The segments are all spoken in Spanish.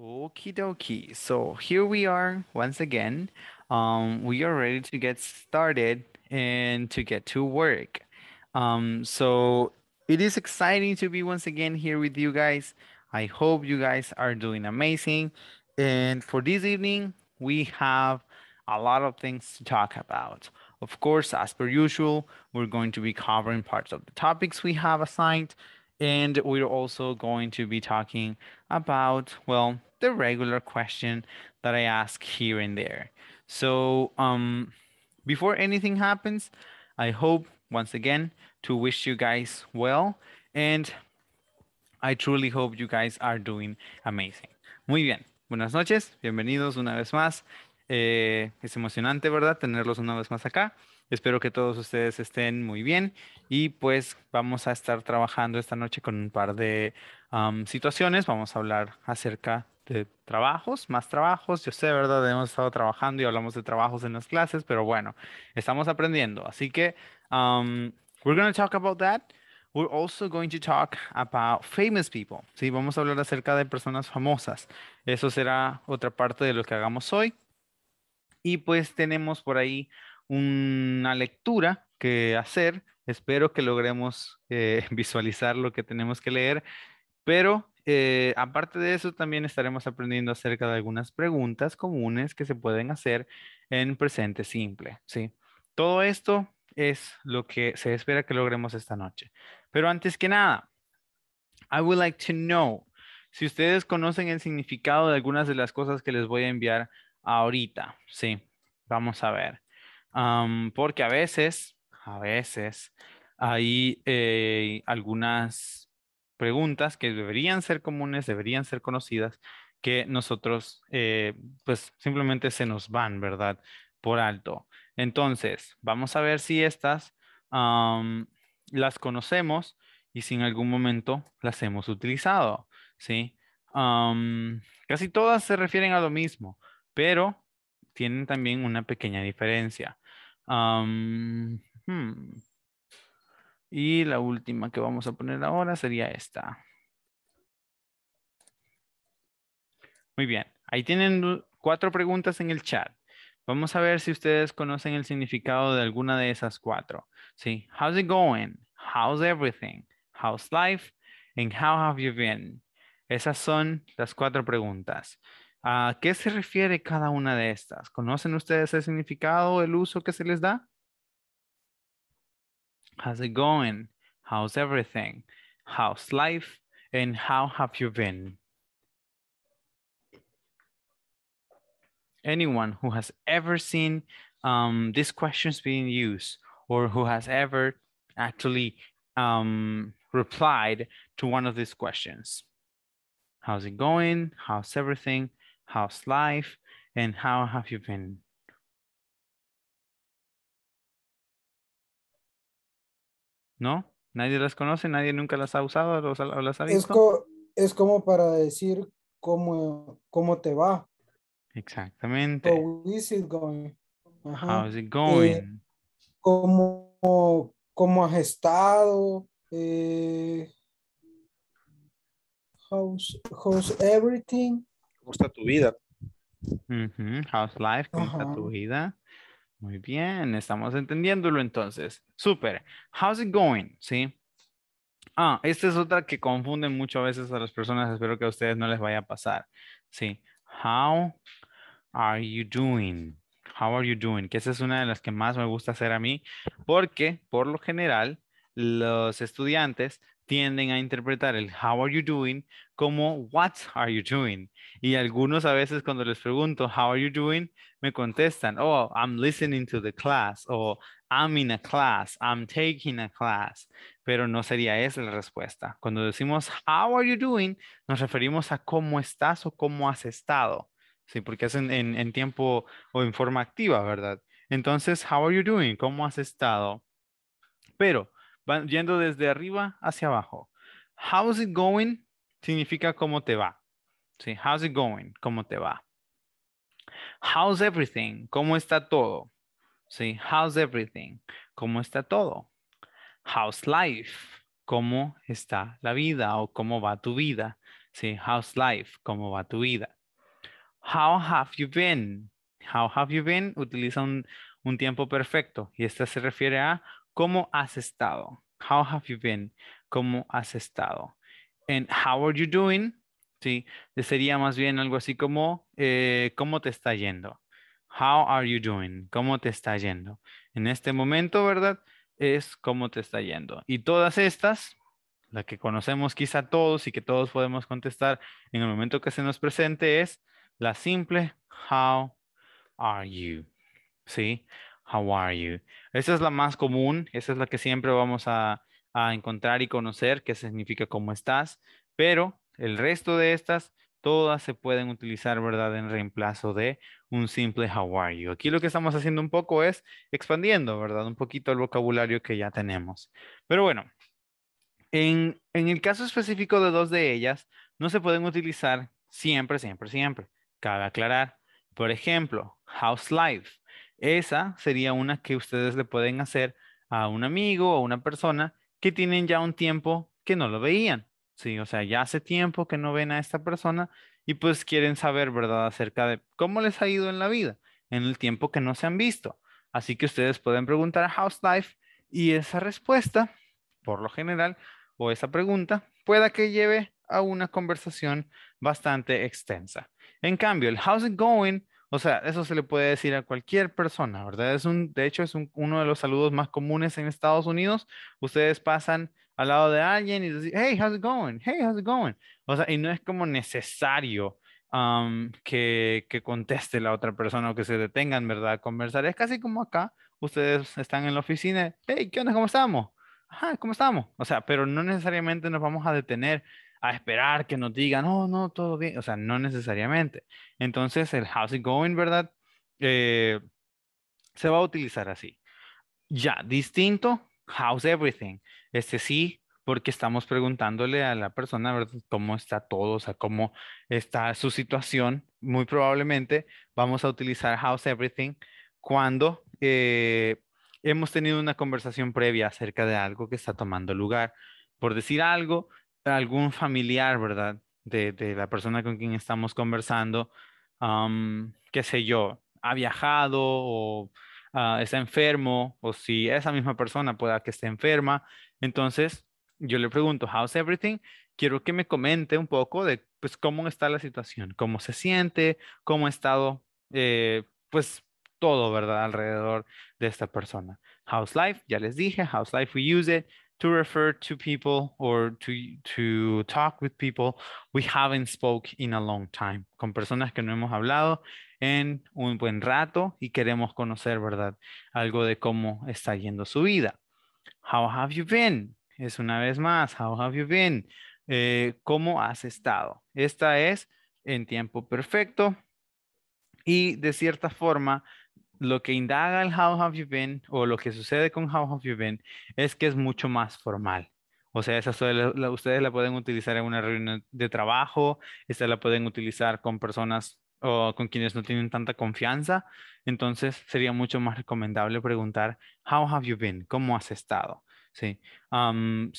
Okie dokie. So here we are once again. Um, we are ready to get started and to get to work. Um, so it is exciting to be once again here with you guys. I hope you guys are doing amazing. And for this evening, we have a lot of things to talk about. Of course, as per usual, we're going to be covering parts of the topics we have assigned and we're also going to be talking about, well, the regular question that I ask here and there. So um, before anything happens, I hope once again to wish you guys well. And I truly hope you guys are doing amazing. Muy bien. Buenas noches. Bienvenidos una vez más. Eh, es emocionante, ¿verdad? Tenerlos una vez más acá. Espero que todos ustedes estén muy bien y pues vamos a estar trabajando esta noche con un par de situaciones. Vamos a hablar acerca de trabajos, más trabajos. Yo sé, ¿verdad? Hemos estado trabajando y hablamos de trabajos en las clases, pero bueno, estamos aprendiendo. Así que we're going to talk about that. We're also going to talk about famous people. Sí, vamos a hablar acerca de personas famosas. Eso será otra parte de lo que hagamos hoy. Y pues tenemos por ahí una lectura que hacer. Espero que logremos eh, visualizar lo que tenemos que leer, pero eh, aparte de eso también estaremos aprendiendo acerca de algunas preguntas comunes que se pueden hacer en presente simple. ¿sí? Todo esto es lo que se espera que logremos esta noche. Pero antes que nada, I would like to know si ustedes conocen el significado de algunas de las cosas que les voy a enviar ahorita. Sí, vamos a ver porque a veces, a veces hay eh, algunas preguntas que deberían ser comunes, deberían ser conocidas, que nosotros eh, pues simplemente se nos van, ¿verdad? Por alto. Entonces, vamos a ver si estas las conocemos y si en algún momento las hemos utilizado, ¿sí? casi todas se refieren a lo mismo, pero tienen también una pequeña diferencia. Hmm. Y la última que vamos a poner ahora sería esta. Muy bien. Ahí tienen cuatro preguntas en el chat. Vamos a ver si ustedes conocen el significado de alguna de esas cuatro. Sí. How's it going? How's everything? How's life? And how have you been? Esas son las cuatro preguntas. ¿A ah, qué se refiere cada una de estas? ¿Conocen ustedes el significado, el uso que se les da? How's it going? How's everything? How's life? And how have you been? Anyone who has ever seen um, these questions being used or who has ever actually um, replied to one of these questions. How's it going? How's everything? How's life? And how have you been? ¿No? ¿Nadie las conoce? ¿Nadie nunca las ha usado las ha visto? Es, como para decir cómo, cómo te va. Exactamente. How is it going? Ajá. is it eh, going? ¿cómo, ¿Cómo has estado? Eh, how's everything? cómo está tu vida. How's life? ¿Cómo tu vida? Muy bien, estamos entendiéndolo entonces. Súper. How's it going? Sí. Ah, esta es otra que confunde mucho a veces a las personas. Espero que a ustedes no les vaya a pasar. Sí. How are you doing? How are you doing? Que esa es una de las que más me gusta hacer a mí porque por lo general los estudiantes tienden a interpretar el how are you doing como what are you doing. Y algunos a veces cuando les pregunto how are you doing, me contestan, oh, I'm listening to the class o I'm in a class, I'm taking a class. Pero no sería esa la respuesta. Cuando decimos how are you doing, nos referimos a cómo estás o cómo has estado. Sí, porque es en, en tiempo o en forma activa, ¿verdad? Entonces, how are you doing? ¿Cómo has estado? Pero Van yendo desde arriba hacia abajo. How's it going? Significa cómo te va. Sí, how's it going? ¿Cómo te va? How's everything? ¿Cómo está todo? Sí, how's everything? ¿Cómo está todo? How's life? ¿Cómo está la vida o cómo va tu vida? Sí, how's life? ¿Cómo va tu vida? How have you been? How have you been? Utiliza un, un tiempo perfecto y esta se refiere a ¿Cómo has estado? How have you been? ¿Cómo has estado? And how are you doing? Sí, sería más bien algo así como, eh, ¿cómo te está yendo? How are you doing? ¿Cómo te está yendo? En este momento, ¿verdad? Es cómo te está yendo. Y todas estas, la que conocemos quizá todos y que todos podemos contestar en el momento que se nos presente es la simple How are you? ¿Sí? How are you? Esa es la más común, esa es la que siempre vamos a, encontrar y conocer, que significa cómo estás, pero el resto de estas todas se pueden utilizar, ¿verdad? En reemplazo de un simple how are you. Aquí lo que estamos haciendo un poco es expandiendo, ¿verdad? Un poquito el vocabulario que ya tenemos. Pero bueno, en, en el caso específico de dos de ellas, no se pueden utilizar siempre, siempre, siempre. Cabe aclarar. Por ejemplo, how's life? Esa sería una que ustedes le pueden hacer a un amigo o una persona que tienen ya un tiempo que no lo veían. Sí, o sea, ya hace tiempo que no ven a esta persona y pues quieren saber, ¿verdad?, acerca de cómo les ha ido en la vida, en el tiempo que no se han visto. Así que ustedes pueden preguntar a House Life y esa respuesta, por lo general, o esa pregunta, pueda que lleve a una conversación bastante extensa. En cambio, el How's it going o sea, eso se le puede decir a cualquier persona, ¿verdad? Es un, de hecho, es uno de los saludos más comunes en Estados Unidos. Ustedes pasan al lado de alguien y dicen, hey, how's it going? Hey, how's it going? O sea, y no es como necesario que, conteste la otra persona o que se detengan, ¿verdad? A conversar. Es casi como acá, ustedes están en la oficina, hey, ¿qué onda? ¿Cómo estamos? Ajá, ¿cómo estamos? O sea, pero no necesariamente nos vamos a detener a esperar que nos digan, no, oh, no, todo bien. O sea, no necesariamente. Entonces, el how's it going, ¿verdad? Eh, se va a utilizar así. Ya, distinto, how's everything. Este sí, porque estamos preguntándole a la persona, ¿verdad? ¿Cómo está todo? O sea, ¿cómo está su situación? Muy probablemente vamos a utilizar how's everything cuando eh, hemos tenido una conversación previa acerca de algo que está tomando lugar. Por decir algo, algún familiar, ¿verdad? De, de, la persona con quien estamos conversando, qué sé yo, ha viajado o ah, está enfermo, o si esa misma persona pueda que esté enferma. Entonces, yo le pregunto, ¿how's everything? Quiero que me comente un poco de, pues, cómo está la situación, cómo se siente, cómo ha estado, eh, pues, todo, ¿verdad? Alrededor de esta persona. House life? Ya les dije, House life? We use it to refer to people or to, to talk with people we haven't spoke in a long time, con personas que no hemos hablado en un buen rato y queremos conocer, ¿verdad? Algo de cómo está yendo su vida. How have you been? Es una vez más, how have you been? Eh, ¿Cómo has estado? Esta es en tiempo perfecto y de cierta forma lo que indaga el How Have You Been o lo que sucede con How Have You Been es que es mucho más formal. O sea, esa ustedes la pueden utilizar en una reunión de trabajo, esta la pueden utilizar con personas o con quienes no tienen tanta confianza. Entonces, sería mucho más recomendable preguntar, How have you been? ¿Cómo has estado? si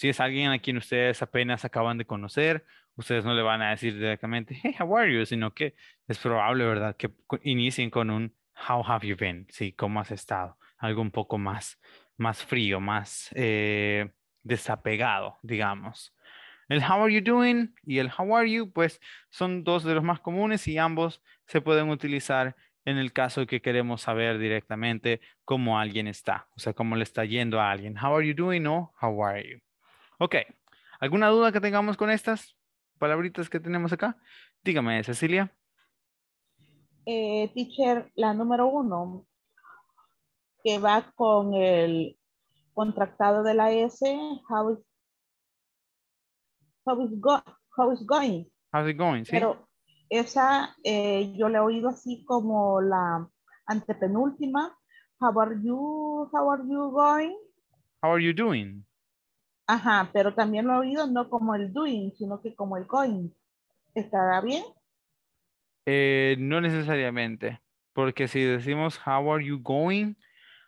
es alguien a quien ustedes apenas acaban de conocer, ustedes no le van a decir directamente, Hey, how are you? Sino que es probable, ¿verdad? Que inicien con un how have you been? Sí, ¿cómo has estado? Algo un poco más, más frío, más eh, desapegado, digamos. El how are you doing y el how are you, pues son dos de los más comunes y ambos se pueden utilizar en el caso que queremos saber directamente cómo alguien está, o sea, cómo le está yendo a alguien. How are you doing o how are you? Ok, ¿alguna duda que tengamos con estas palabritas que tenemos acá? Dígame, Cecilia. Eh, teacher, la número uno, que va con el contractado de la S, how is, how is, how is going. it going, Pero esa eh, yo le he oído así como la antepenúltima, how are you, how are you going. How are you doing? Ajá, pero también lo he oído no como el doing, sino que como el going. ¿Estará bien? Eh, no necesariamente, porque si decimos how are you going,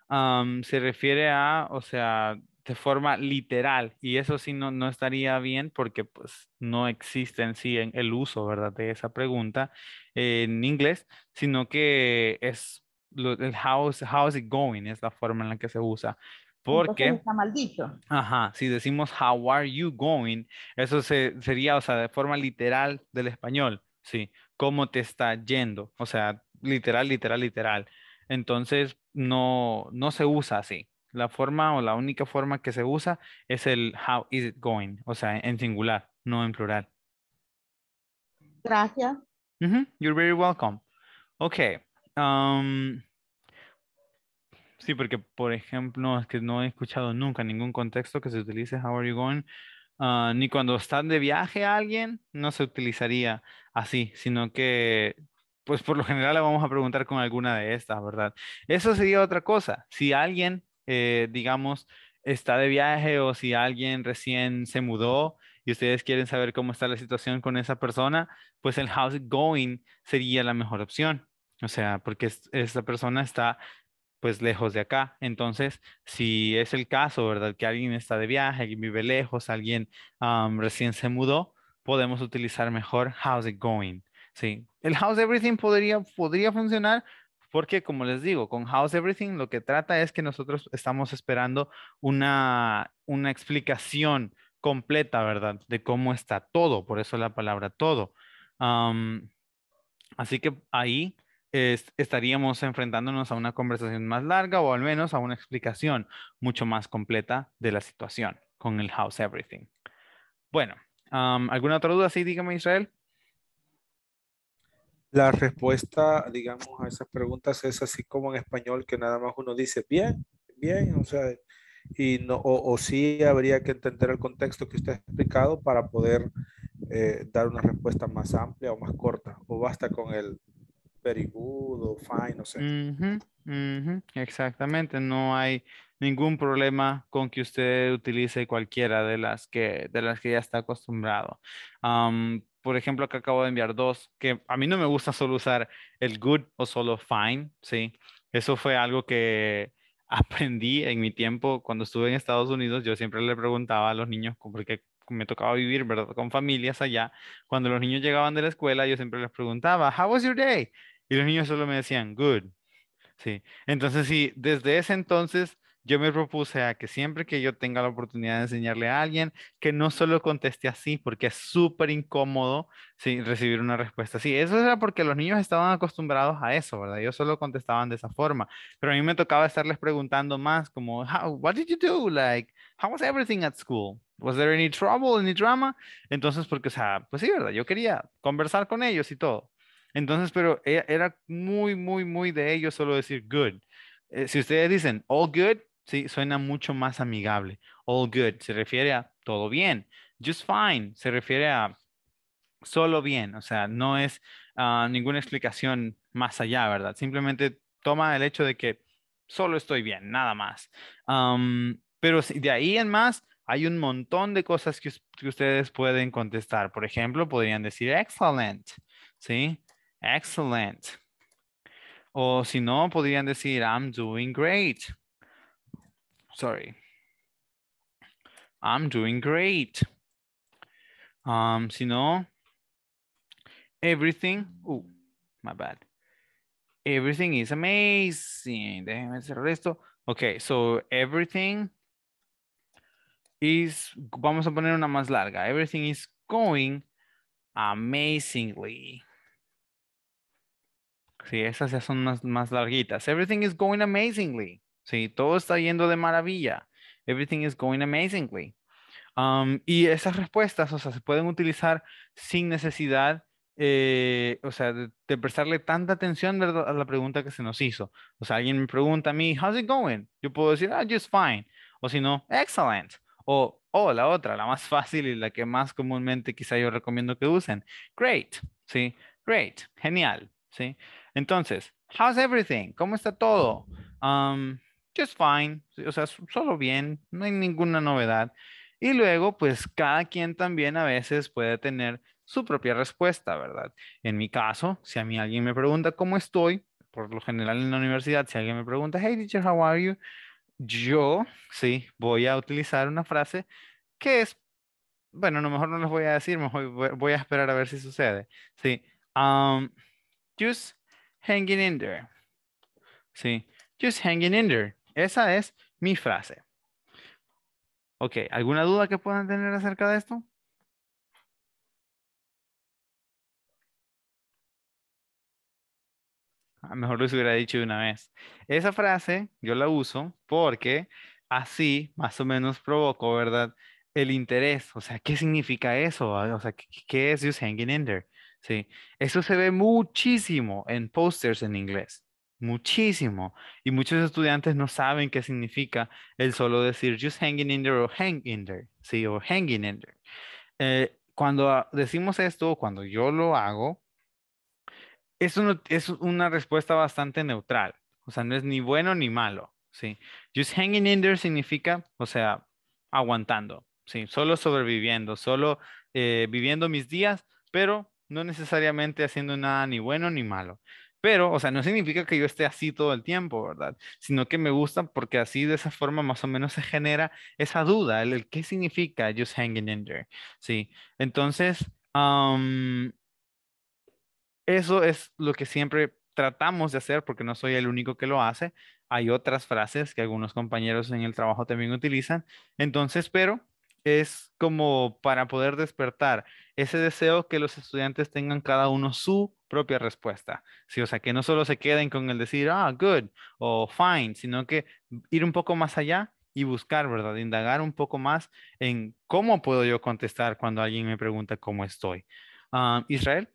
um, se refiere a, o sea, de forma literal, y eso sí no, no estaría bien porque pues no existe en sí el uso, ¿verdad? De esa pregunta en inglés, sino que es el how, how is it going, es la forma en la que se usa. Porque. está maldito. Ajá, si decimos how are you going, eso sería, o sea, de forma literal del español. ¿sí? ¿Cómo te está yendo? O sea, literal, literal, literal. Entonces, no, no se usa así. La forma o la única forma que se usa es el how is it going, o sea, en singular, no en plural. Gracias. You're very welcome. Ok. sí, porque por ejemplo, es que no he escuchado nunca ningún contexto que se utilice how are you going Ah, ni cuando están de viaje a alguien, no se utilizaría así, sino que, pues por lo general la vamos a preguntar con alguna de estas, ¿verdad? Eso sería otra cosa. Si alguien, eh, digamos, está de viaje o si alguien recién se mudó y ustedes quieren saber cómo está la situación con esa persona, pues el how's it going sería la mejor opción. O sea, porque esa persona está pues lejos de acá. Entonces, si es el caso, ¿verdad? Que alguien está de viaje, alguien vive lejos, alguien recién se mudó, podemos utilizar mejor how's it going. Sí, el how's everything podría, podría funcionar porque, como les digo, con how's everything lo que trata es que nosotros estamos esperando una, una explicación completa, ¿verdad? De cómo está todo, por eso la palabra todo. así que ahí estaríamos enfrentándonos a una conversación más larga o al menos a una explicación mucho más completa de la situación con el House Everything. Bueno, ¿alguna otra duda? Sí, dígame Israel. La respuesta, digamos, a esas preguntas es así como en español, que nada más uno dice, bien, bien, o sea, y no, o, sí habría que entender el contexto que usted ha explicado para poder eh, dar una respuesta más amplia o más corta, o basta con el very good o fine, no sé. exactamente, no hay ningún problema con que usted utilice cualquiera de las que, de las que ya está acostumbrado. por ejemplo, acá acabo de enviar dos, que a mí no me gusta solo usar el good o solo fine, ¿sí? Eso fue algo que aprendí en mi tiempo cuando estuve en Estados Unidos. Yo siempre le preguntaba a los niños por qué me tocaba vivir, ¿verdad? Con familias allá. Cuando los niños llegaban de la escuela, yo siempre les preguntaba, How was your day? Y los niños solo me decían, Good. Sí. Entonces, sí, desde ese entonces yo me propuse a que siempre que yo tenga la oportunidad de enseñarle a alguien, que no solo conteste así, porque es súper incómodo sin recibir una respuesta así. Eso era porque los niños estaban acostumbrados a eso, ¿verdad? yo solo contestaban de esa forma. Pero a mí me tocaba estarles preguntando más como, how, what did you do? Like, how was everything at school? Was there any trouble, drama? Entonces, porque, o sea, pues sí, ¿verdad? Yo quería conversar con ellos y todo. Entonces, pero e, era muy, muy, muy de ellos solo decir good. Eh, si ustedes dicen all good, sí, suena mucho más amigable. All good se refiere a todo bien. Just fine se refiere a solo bien. O sea, no es ah, ninguna explicación más allá, ¿verdad? Simplemente toma el hecho de que solo estoy bien, nada más. Um, pero de ahí en más, hay un montón de cosas que, ustedes pueden contestar. Por ejemplo, podrían decir excellent, ¿sí? Excellent. O si no, podrían decir I'm doing great. Sorry. I'm doing great. Um, si no, everything, oh, my bad. Everything is amazing. Déjenme cerrar esto. Ok, so everything is, vamos a poner una más larga. Everything is going amazingly. Sí, esas ya son más, más larguitas. Everything is going amazingly. Sí, todo está yendo de maravilla. Everything is going amazingly. Um, y esas respuestas, o sea, se pueden utilizar sin necesidad, eh, o sea, de, prestarle tanta atención a la pregunta que se nos hizo. O sea, alguien me pregunta a mí, how's it going? Yo puedo decir, ah, just fine. O si no, excellent. O, la otra, la más fácil y la que más comúnmente quizá yo recomiendo que usen. Great, ¿sí? Great, genial, ¿sí? Entonces, how's everything? ¿Cómo está todo? Um, just fine, o sea, solo bien, no hay ninguna novedad. Y luego, pues cada quien también a veces puede tener su propia respuesta, ¿verdad? En mi caso, si a mí alguien me pregunta cómo estoy, por lo general en la universidad, si alguien me pregunta, hey teacher, how are you? yo, sí, voy a utilizar una frase que es, bueno, a lo mejor no les voy a decir, mejor voy a esperar a ver si sucede. Sí, um, just hanging in there. Sí, just hanging in there. Esa es mi frase. Ok, ¿alguna duda que puedan tener acerca de esto? Mejor lo hubiera dicho de una vez. Esa frase yo la uso porque así más o menos provoco, ¿verdad? El interés. O sea, ¿qué significa eso? Ah, o sea, ¿qué es just hanging in there? Sí. Eso se ve muchísimo en posters en inglés. Muchísimo. Y muchos estudiantes no saben qué significa el solo decir just hanging in there o hang in there. Sí, o hanging in there. Eh, cuando decimos esto, cuando yo lo hago, es, es una respuesta bastante neutral. O sea, no es ni bueno ni malo. Sí. Just hanging in there significa, o sea, aguantando. Sí. Solo sobreviviendo, solo eh, viviendo mis días, pero no necesariamente haciendo nada ni bueno ni malo. Pero, o sea, no significa que yo esté así todo el tiempo, ¿verdad? Sino que me gusta porque así de esa forma más o menos se genera esa duda, el, qué significa just hanging in there, ¿sí? Entonces, eso es lo que siempre tratamos de hacer porque no soy el único que lo hace. Hay otras frases que algunos compañeros en el trabajo también utilizan. Entonces, pero es como para poder despertar ese deseo que los estudiantes tengan cada uno su propia respuesta. Sí, o sea, que no solo se queden con el decir, ah, good o fine, sino que ir un poco más allá y buscar, ¿verdad? Indagar un poco más en cómo puedo yo contestar cuando alguien me pregunta cómo estoy. Ah, Israel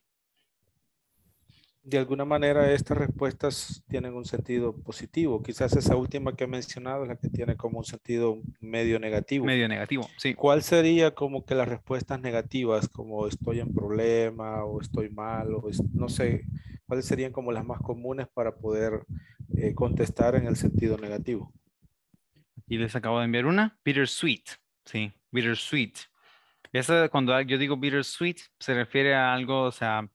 de alguna manera estas respuestas tienen un sentido positivo. Quizás esa última que he mencionado es la que tiene como un sentido medio negativo. Medio negativo, sí. ¿Cuál sería como que las respuestas negativas, como estoy en problema o estoy mal o no sé, cuáles serían como las más comunes para poder eh, contestar en el sentido negativo? Y les acabo de enviar una, bittersweet, sí, bittersweet. Esa cuando yo digo bittersweet se refiere a algo, o sea,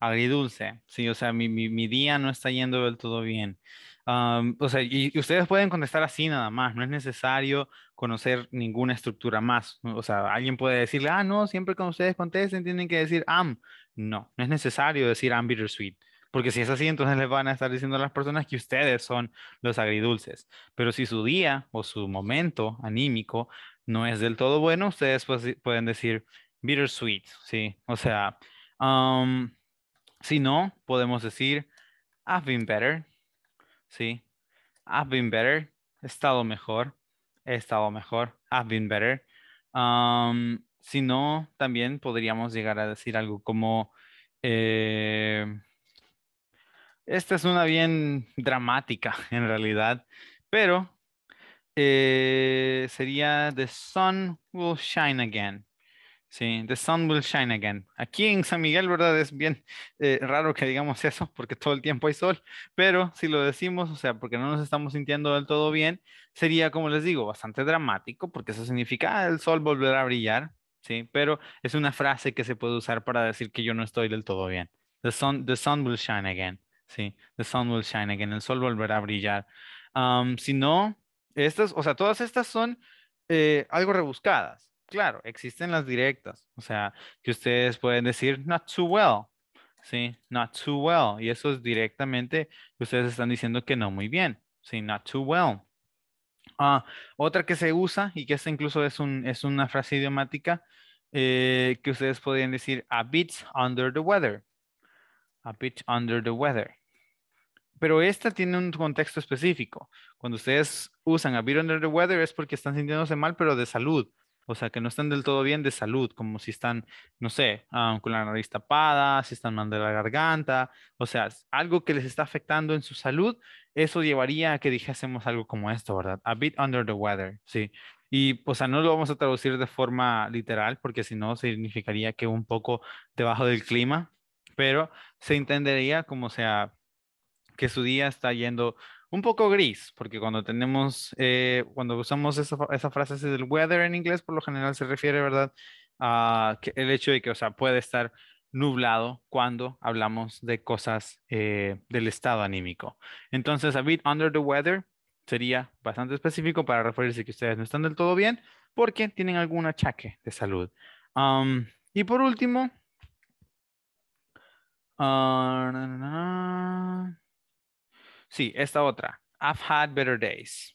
agridulce, ¿sí? O sea, mi, día no está yendo del todo bien. o sea, y, ustedes pueden contestar así nada más, no es necesario conocer ninguna estructura más. O sea, alguien puede decirle, ah, no, siempre cuando ustedes contesten tienen que decir am. No, no es necesario decir am bittersweet, porque si es así, entonces les van a estar diciendo a las personas que ustedes son los agridulces. Pero si su día o su momento anímico no es del todo bueno, ustedes pues, pueden decir bittersweet, ¿sí? O sea, um, si no, podemos decir, I've been better. Sí. I've been better. He estado mejor. He estado mejor. I've been better. Um, si no, también podríamos llegar a decir algo como, eh, esta es una bien dramática en realidad, pero eh, sería The Sun Will Shine Again. Sí, The Sun Will Shine Again. Aquí en San Miguel, ¿verdad? Es bien eh, raro que digamos eso porque todo el tiempo hay sol, pero si lo decimos, o sea, porque no nos estamos sintiendo del todo bien, sería, como les digo, bastante dramático porque eso significa ah, el sol volverá a brillar, ¿sí? Pero es una frase que se puede usar para decir que yo no estoy del todo bien. The sun, the sun will shine again, ¿sí? The sun will shine again, el sol volverá a brillar. si no, estas, o sea, todas estas son eh, algo rebuscadas. Claro, existen las directas, o sea, que ustedes pueden decir not too well, ¿sí? Not too well, y eso es directamente, ustedes están diciendo que no muy bien, ¿sí? Not too well. Ah, otra que se usa, y que esta incluso es, un, es una frase idiomática, eh, que ustedes podrían decir a bit under the weather. A bit under the weather. Pero esta tiene un contexto específico. Cuando ustedes usan a bit under the weather es porque están sintiéndose mal, pero de salud o sea, que no están del todo bien de salud, como si están, no sé, ah, con la nariz tapada, si están mal de la garganta, o sea, algo que les está afectando en su salud, eso llevaría a que dijésemos algo como esto, ¿verdad? A bit under the weather, sí. Y, o sea, no lo vamos a traducir de forma literal, porque si no, significaría que un poco debajo del clima, pero se entendería como sea que su día está yendo un poco gris, porque cuando tenemos, eh, cuando usamos esa, esa frase del weather en inglés, por lo general se refiere, ¿verdad? A el hecho de que, o sea, puede estar nublado cuando hablamos de cosas eh, del estado anímico. Entonces, a bit under the weather sería bastante específico para referirse que ustedes no están del todo bien porque tienen algún achaque de salud. y por último, ah, Sí, esta otra. I've had better days.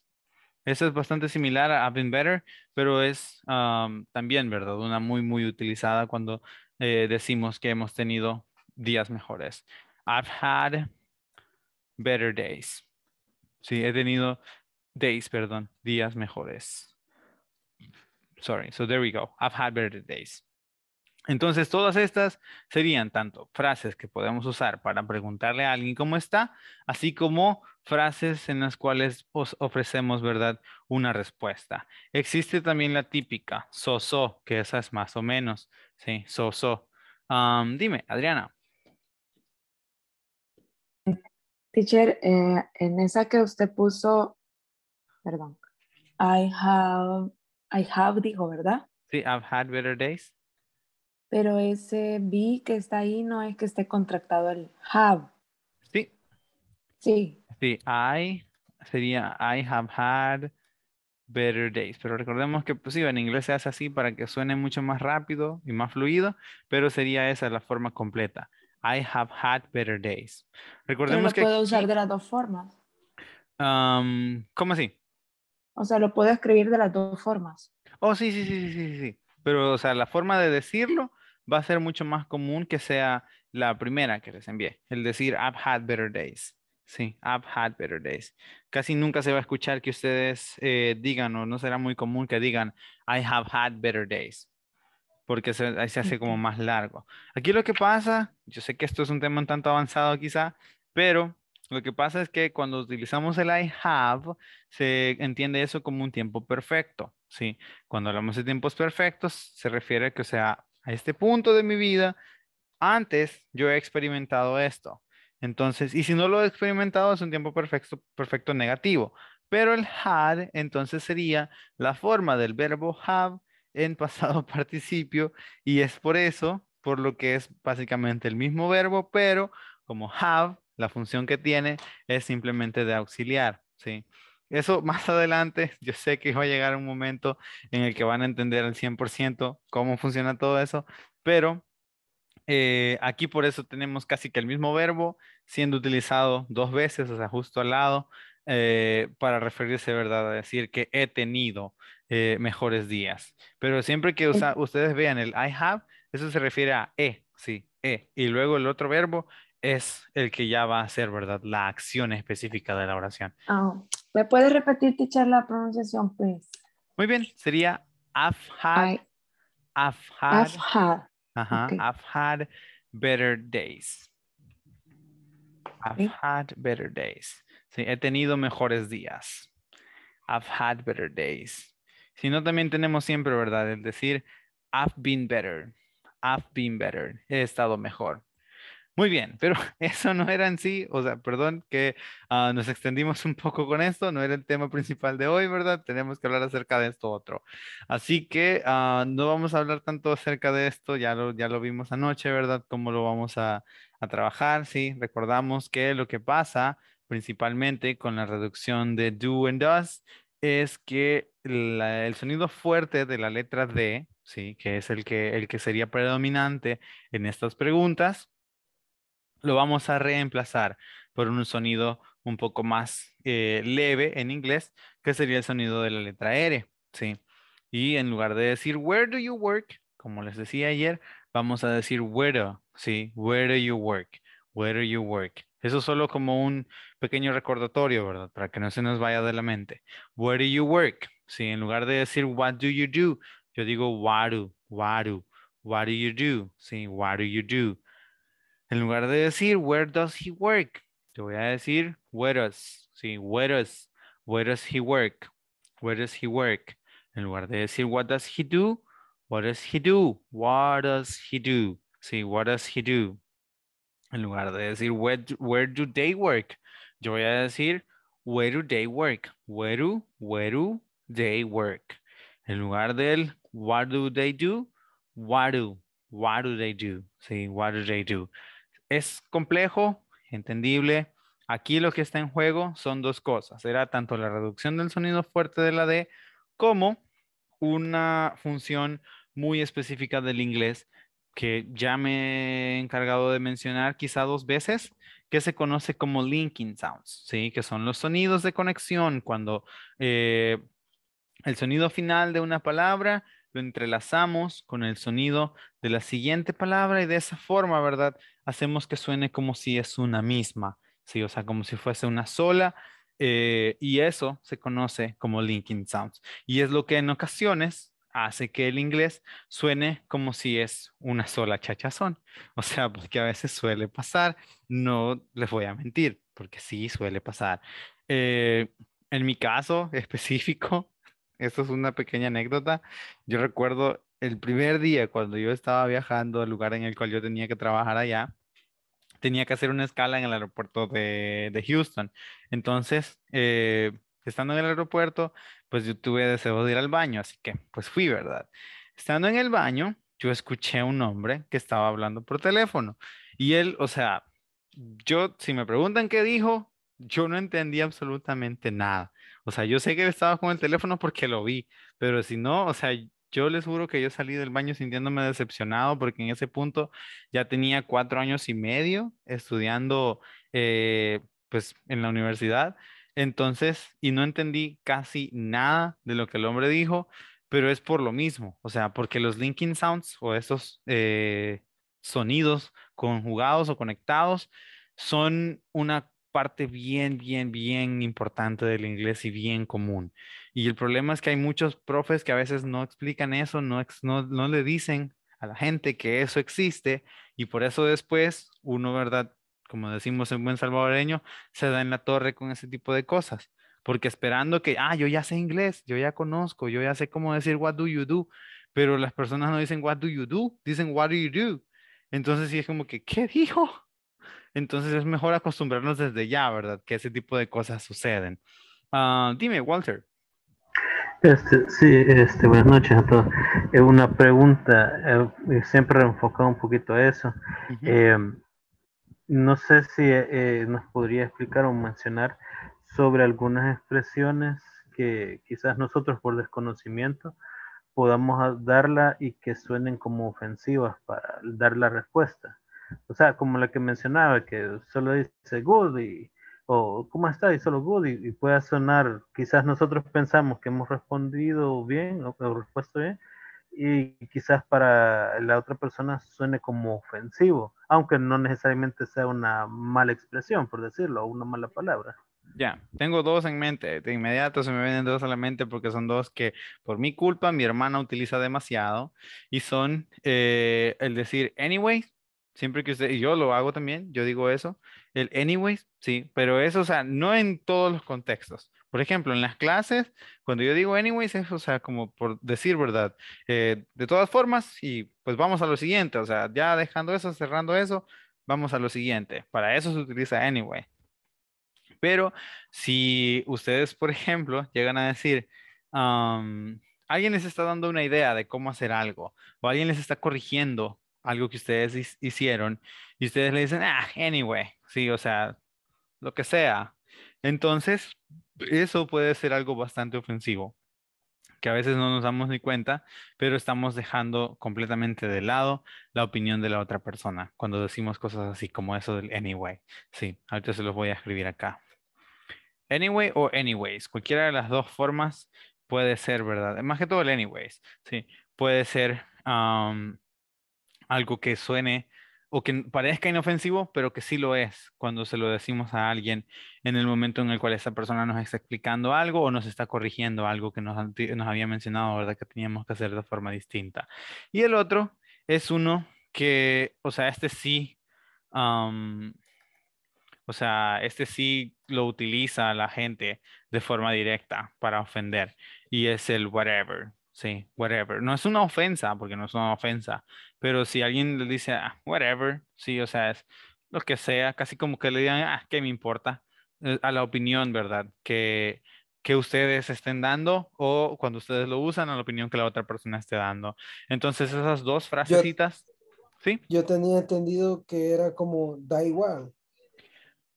Esa es bastante similar a I've been better, pero es um, también, ¿verdad? Una muy, muy utilizada cuando eh, decimos que hemos tenido días mejores. I've had better days. Sí, he tenido days, perdón, días mejores. Sorry, so there we go. I've had better days. Entonces, todas estas serían tanto frases que podemos usar para preguntarle a alguien cómo está, así como frases en las cuales os ofrecemos, ¿verdad?, una respuesta. Existe también la típica, so-so, que esa es más o menos, ¿sí? So-so. dime, Adriana. Teacher, eh, en esa que usted puso, perdón, I have, I have, dijo, ¿verdad? Sí, I've had better days pero ese be que está ahí no es que esté contractado el have. Sí. Sí. Sí, I sería I have had better days. Pero recordemos que pues, sí, en inglés se hace así para que suene mucho más rápido y más fluido, pero sería esa la forma completa. I have had better days. Recordemos lo que puedo usar de las dos formas. Um, ¿Cómo así? O sea, lo puedo escribir de las dos formas. Oh, sí, sí, sí, sí, sí, sí. Pero, o sea, la forma de decirlo va a ser mucho más común que sea la primera que les envié, el decir I've had better days. Sí, I've had better days. Casi nunca se va a escuchar que ustedes eh, digan, o no será muy común que digan I have had better days, porque se, se hace como más largo. Aquí lo que pasa, yo sé que esto es un tema un tanto avanzado quizá, pero lo que pasa es que cuando utilizamos el I have, se entiende eso como un tiempo perfecto. ¿sí? Cuando hablamos de tiempos perfectos, se refiere a que sea a este punto de mi vida, antes yo he experimentado esto. Entonces, y si no lo he experimentado, es un tiempo perfecto, perfecto negativo. Pero el had entonces sería la forma del verbo have en pasado participio y es por eso, por lo que es básicamente el mismo verbo, pero como have, la función que tiene es simplemente de auxiliar, ¿sí? Eso más adelante, yo sé que va a llegar un momento en el que van a entender al 100% cómo funciona todo eso, pero eh, aquí por eso tenemos casi que el mismo verbo siendo utilizado dos veces, o sea, justo al lado, eh, para referirse, ¿verdad? A decir que he tenido eh, mejores días. Pero siempre que ustedes vean el I have, eso se refiere a e sí, e, Y luego el otro verbo es el que ya va a ser, ¿verdad? La acción específica de la oración. Ah, ¿Me puedes repetir, teacher, la pronunciación, please? Muy bien, sería I've had, better days. I've had better days. he tenido mejores días. I've had better days. Si no, también tenemos siempre, ¿verdad? El decir, I've been better. I've been better. He estado mejor. Muy bien, pero eso no era en sí, o sea, perdón que ah, nos extendimos un poco con esto, no era el tema principal de hoy, ¿verdad? Tenemos que hablar acerca de esto otro. Así que ah, no vamos a hablar tanto acerca de esto, ya lo, ya lo vimos anoche, ¿verdad? Cómo lo vamos a, a trabajar, ¿sí? Recordamos que lo que pasa principalmente con la reducción de do and does es que el sonido fuerte de la letra D, ¿sí? Que es el que, el que sería predominante en estas preguntas, lo vamos a reemplazar por un sonido un poco más eh, leve en inglés, que sería el sonido de la letra R, ¿sí? Y en lugar de decir, where do you work? Como les decía ayer, vamos a decir, where do, ¿sí? Where do you work? Where do you work? Eso solo como un pequeño recordatorio, ¿verdad? Para que no se nos vaya de la mente. Where do you work? ¿Sí? En lugar de decir, what do you do? Yo digo, what do, what do, what do you do? ¿Sí? What do you do? En lugar de decir, where does he work? Te voy a decir, where does, sí, where does, where does he work? Where does he work? En lugar de decir, what does he do? What does he do? What does he do? Sí, what does he do? En lugar de decir, where do, where do they work? Yo voy a decir, where do they work? Where do, where do they work? En lugar del, what do they do? What do, what do they do? Sí, what do they do? es complejo, entendible. Aquí lo que está en juego son dos cosas. será tanto la reducción del sonido fuerte de la D como una función muy específica del inglés que ya me he encargado de mencionar quizá dos veces, que se conoce como linking sounds, ¿sí? que son los sonidos de conexión cuando eh, el sonido final de una palabra lo entrelazamos con el sonido de la siguiente palabra y de esa forma, ¿verdad? Hacemos que suene como si es una misma, ¿sí? O sea, como si fuese una sola. Eh, y eso se conoce como linking sounds. Y es lo que en ocasiones hace que el inglés suene como si es una sola chachazón. O sea, porque a veces suele pasar, no les voy a mentir, porque sí suele pasar. Eh, en mi caso específico, esto es una pequeña anécdota. Yo recuerdo el primer día cuando yo estaba viajando al lugar en el cual yo tenía que trabajar allá, tenía que hacer una escala en el aeropuerto de, Houston. Entonces, eh, estando en el aeropuerto, pues yo tuve deseo de ir al baño, así que pues fui, ¿verdad? Estando en el baño, yo escuché a un hombre que estaba hablando por teléfono y él, o sea, yo, si me preguntan qué dijo, yo no entendí absolutamente nada. O sea, yo sé que estaba con el teléfono porque lo vi, pero si no, o sea, yo les juro que yo salí del baño sintiéndome decepcionado porque en ese punto ya tenía cuatro años y medio estudiando eh, pues en la universidad. Entonces, y no entendí casi nada de lo que el hombre dijo, pero es por lo mismo, o sea, porque los linking sounds o esos eh, sonidos conjugados o conectados son una parte bien, bien, bien importante del inglés y bien común. Y el problema es que hay muchos profes que a veces no explican eso, no, no, le dicen a la gente que eso existe y por eso después uno, ¿verdad? Como decimos en buen salvadoreño, se da en la torre con ese tipo de cosas, porque esperando que, ah, yo ya sé inglés, yo ya conozco, yo ya sé cómo decir what do you do, pero las personas no dicen what do you do, dicen what do you do. Entonces sí es como que, ¿qué dijo? Entonces es mejor acostumbrarnos desde ya, ¿verdad? Que ese tipo de cosas suceden. Ah, dime, Walter. Este, sí, este, buenas noches a todos. Eh, una pregunta, eh, siempre enfocado un poquito a eso. Em, no sé si eh, nos podría explicar o mencionar sobre algunas expresiones que quizás nosotros por desconocimiento podamos darla y que suenen como ofensivas para dar la respuesta. O sea, como la que mencionaba, que solo dice good y, o cómo está y solo good y, pueda sonar, quizás nosotros pensamos que hemos respondido bien o, hemos respuesto bien y quizás para la otra persona suene como ofensivo, aunque no necesariamente sea una mala expresión, por decirlo, o una mala palabra. Ya, tengo dos en mente. De inmediato se me vienen dos a la mente porque son dos que por mi culpa mi hermana utiliza demasiado y son eh, el decir anyway Siempre que usted, y yo lo hago también, yo digo eso. El anyways, sí, pero eso, o sea, no en todos los contextos. Por ejemplo, en las clases, cuando yo digo anyways, es, o sea, como por decir verdad. Eh, de todas formas, y pues vamos a lo siguiente, o sea, ya dejando eso, cerrando eso, vamos a lo siguiente. Para eso se utiliza anyway. Pero si ustedes, por ejemplo, llegan a decir, alguien les está dando una idea de cómo hacer algo, o alguien les está corrigiendo algo que ustedes hicieron y ustedes le dicen, ah, anyway, sí, o sea, lo que sea. Entonces, eso puede ser algo bastante ofensivo, que a veces no nos damos ni cuenta, pero estamos dejando completamente de lado la opinión de la otra persona cuando decimos cosas así como eso del anyway. Sí, ahorita se los voy a escribir acá. Anyway o anyways, cualquiera de las dos formas puede ser verdad. Más que todo el anyways, sí, puede ser algo que suene o que parezca inofensivo, pero que sí lo es cuando se lo decimos a alguien en el momento en el cual esa persona nos está explicando algo o nos está corrigiendo algo que nos, había mencionado, ¿verdad? Que teníamos que hacer de forma distinta. Y el otro es uno que, o sea, este sí, o sea, este sí lo utiliza la gente de forma directa para ofender y es el whatever, Sí, whatever. No es una ofensa, porque no es una ofensa, pero si alguien le dice, ah, whatever, sí, o sea, es lo que sea, casi como que le digan, ah, ¿qué me importa? Eh, a la opinión, ¿verdad? Que, que ustedes estén dando o cuando ustedes lo usan, a la opinión que la otra persona esté dando. Entonces, esas dos frases. ¿sí? Yo tenía entendido que era como, da igual.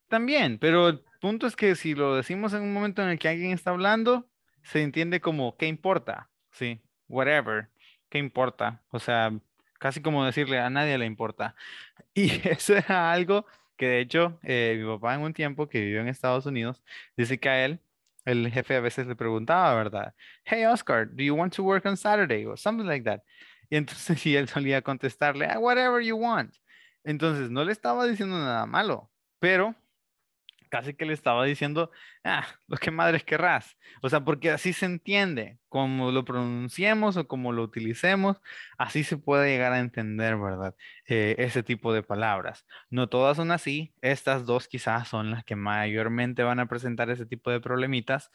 También, pero el punto es que si lo decimos en un momento en el que alguien está hablando, se entiende como, ¿qué importa? sí, whatever, ¿qué importa? O sea, casi como decirle a nadie le importa. Y eso era algo que de hecho eh, mi papá en un tiempo que vivió en Estados Unidos, dice que a él, el jefe a veces le preguntaba, ¿verdad? Hey Oscar, do you want to work on Saturday? O something like that. Y entonces si él solía contestarle, ah, whatever you want. Entonces no le estaba diciendo nada malo, pero casi que le estaba diciendo, ah, lo que madres querrás. O sea, porque así se entiende, como lo pronunciemos o como lo utilicemos, así se puede llegar a entender, ¿verdad? Eh, ese tipo de palabras. No todas son así, estas dos quizás son las que mayormente van a presentar ese tipo de problemitas,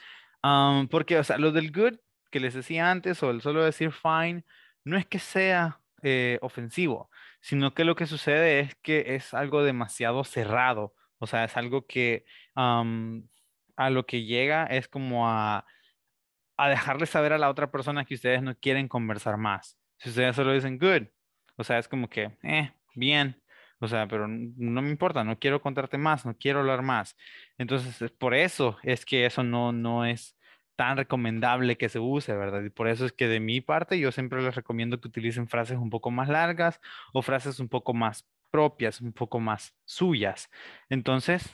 porque, o sea, lo del good que les decía antes o el solo decir fine, no es que sea eh, ofensivo, sino que lo que sucede es que es algo demasiado cerrado o sea, es algo que a lo que llega es como a, a dejarle saber a la otra persona que ustedes no quieren conversar más. Si ustedes solo dicen good, o sea, es como que, eh, bien, o sea, pero no me importa, no quiero contarte más, no quiero hablar más. Entonces, por eso es que eso no, no es tan recomendable que se use, ¿verdad? Y por eso es que de mi parte yo siempre les recomiendo que utilicen frases un poco más largas o frases un poco más propias, un poco más suyas. Entonces,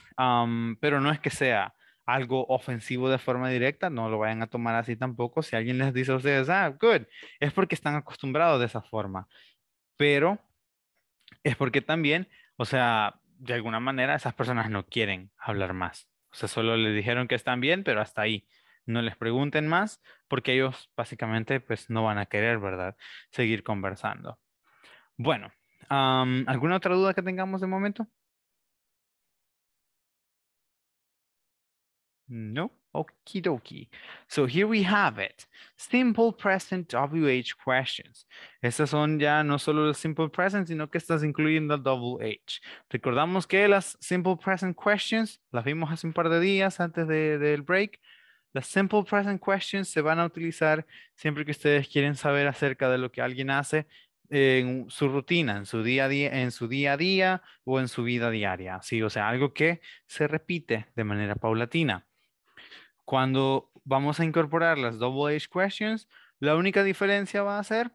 pero no es que sea algo ofensivo de forma directa, no lo vayan a tomar así tampoco. Si alguien les dice a ustedes, ah, good, es porque están acostumbrados de esa forma. Pero es porque también, o sea, de alguna manera esas personas no quieren hablar más. O sea, solo les dijeron que están bien, pero hasta ahí. No les pregunten más porque ellos básicamente pues no van a querer, ¿verdad? Seguir conversando. Bueno, ¿Alguna otra duda que tengamos de momento? No? Okie dokie. So here we have it. Simple present WH questions. Estas son ya no solo los simple present, sino que estas incluyen la WH. Recordamos que las simple present questions las vimos hace un par de días antes del break. Las simple present questions se van a utilizar siempre que ustedes quieren saber acerca de lo que alguien hace en su rutina, en su día a día, en su día a día o en su vida diaria, ¿sí? O sea, algo que se repite de manera paulatina. Cuando vamos a incorporar las double H questions, la única diferencia va a ser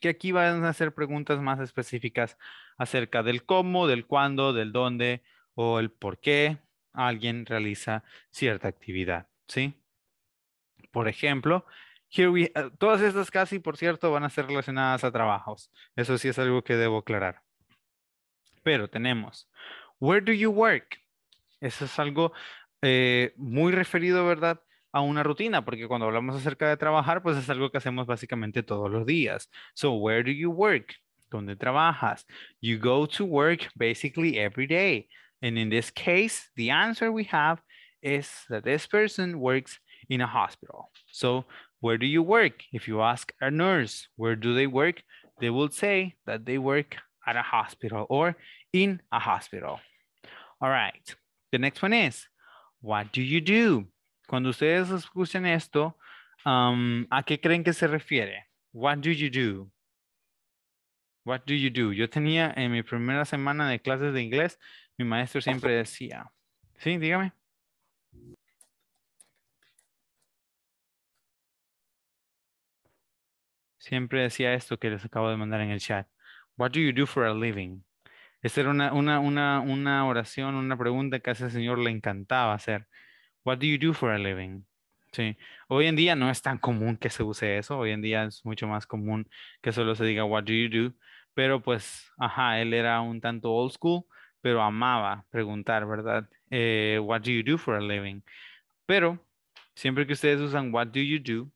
que aquí van a ser preguntas más específicas acerca del cómo, del cuándo, del dónde o el por qué alguien realiza cierta actividad, ¿sí? Por ejemplo, Ah, todas estas casi, por cierto, van a ser relacionadas a trabajos. Eso sí es algo que debo aclarar. Pero tenemos, where do you work? Eso es algo eh, muy referido, ¿verdad? a una rutina, porque cuando hablamos acerca de trabajar, pues es algo que hacemos básicamente todos los días. So, where do you work? ¿Dónde trabajas? You go to work basically every day. And in this case, the answer we have is that this person works in a hospital. So, where do you work? If you ask a nurse, where do they work? They will say that they work at a hospital or in a hospital. All right, the next one is, what do you do? Cuando ustedes escuchen esto, um, ¿a qué creen que se refiere? What do you do? What do you do? Yo tenía en mi primera semana de clases de inglés, mi maestro siempre decía, sí, dígame. siempre decía esto que les acabo de mandar en el chat. What do you do for a living? Esta era una, oración, una pregunta que a ese señor le encantaba hacer. What do you do for a living? Hoy en día no es tan común que se use eso. Hoy en día es mucho más común que solo se diga What do you do? Pero pues, ajá, él era un tanto old school, pero amaba preguntar, ¿verdad? Eh, what do you do for a living? Pero siempre que ustedes usan What do you do,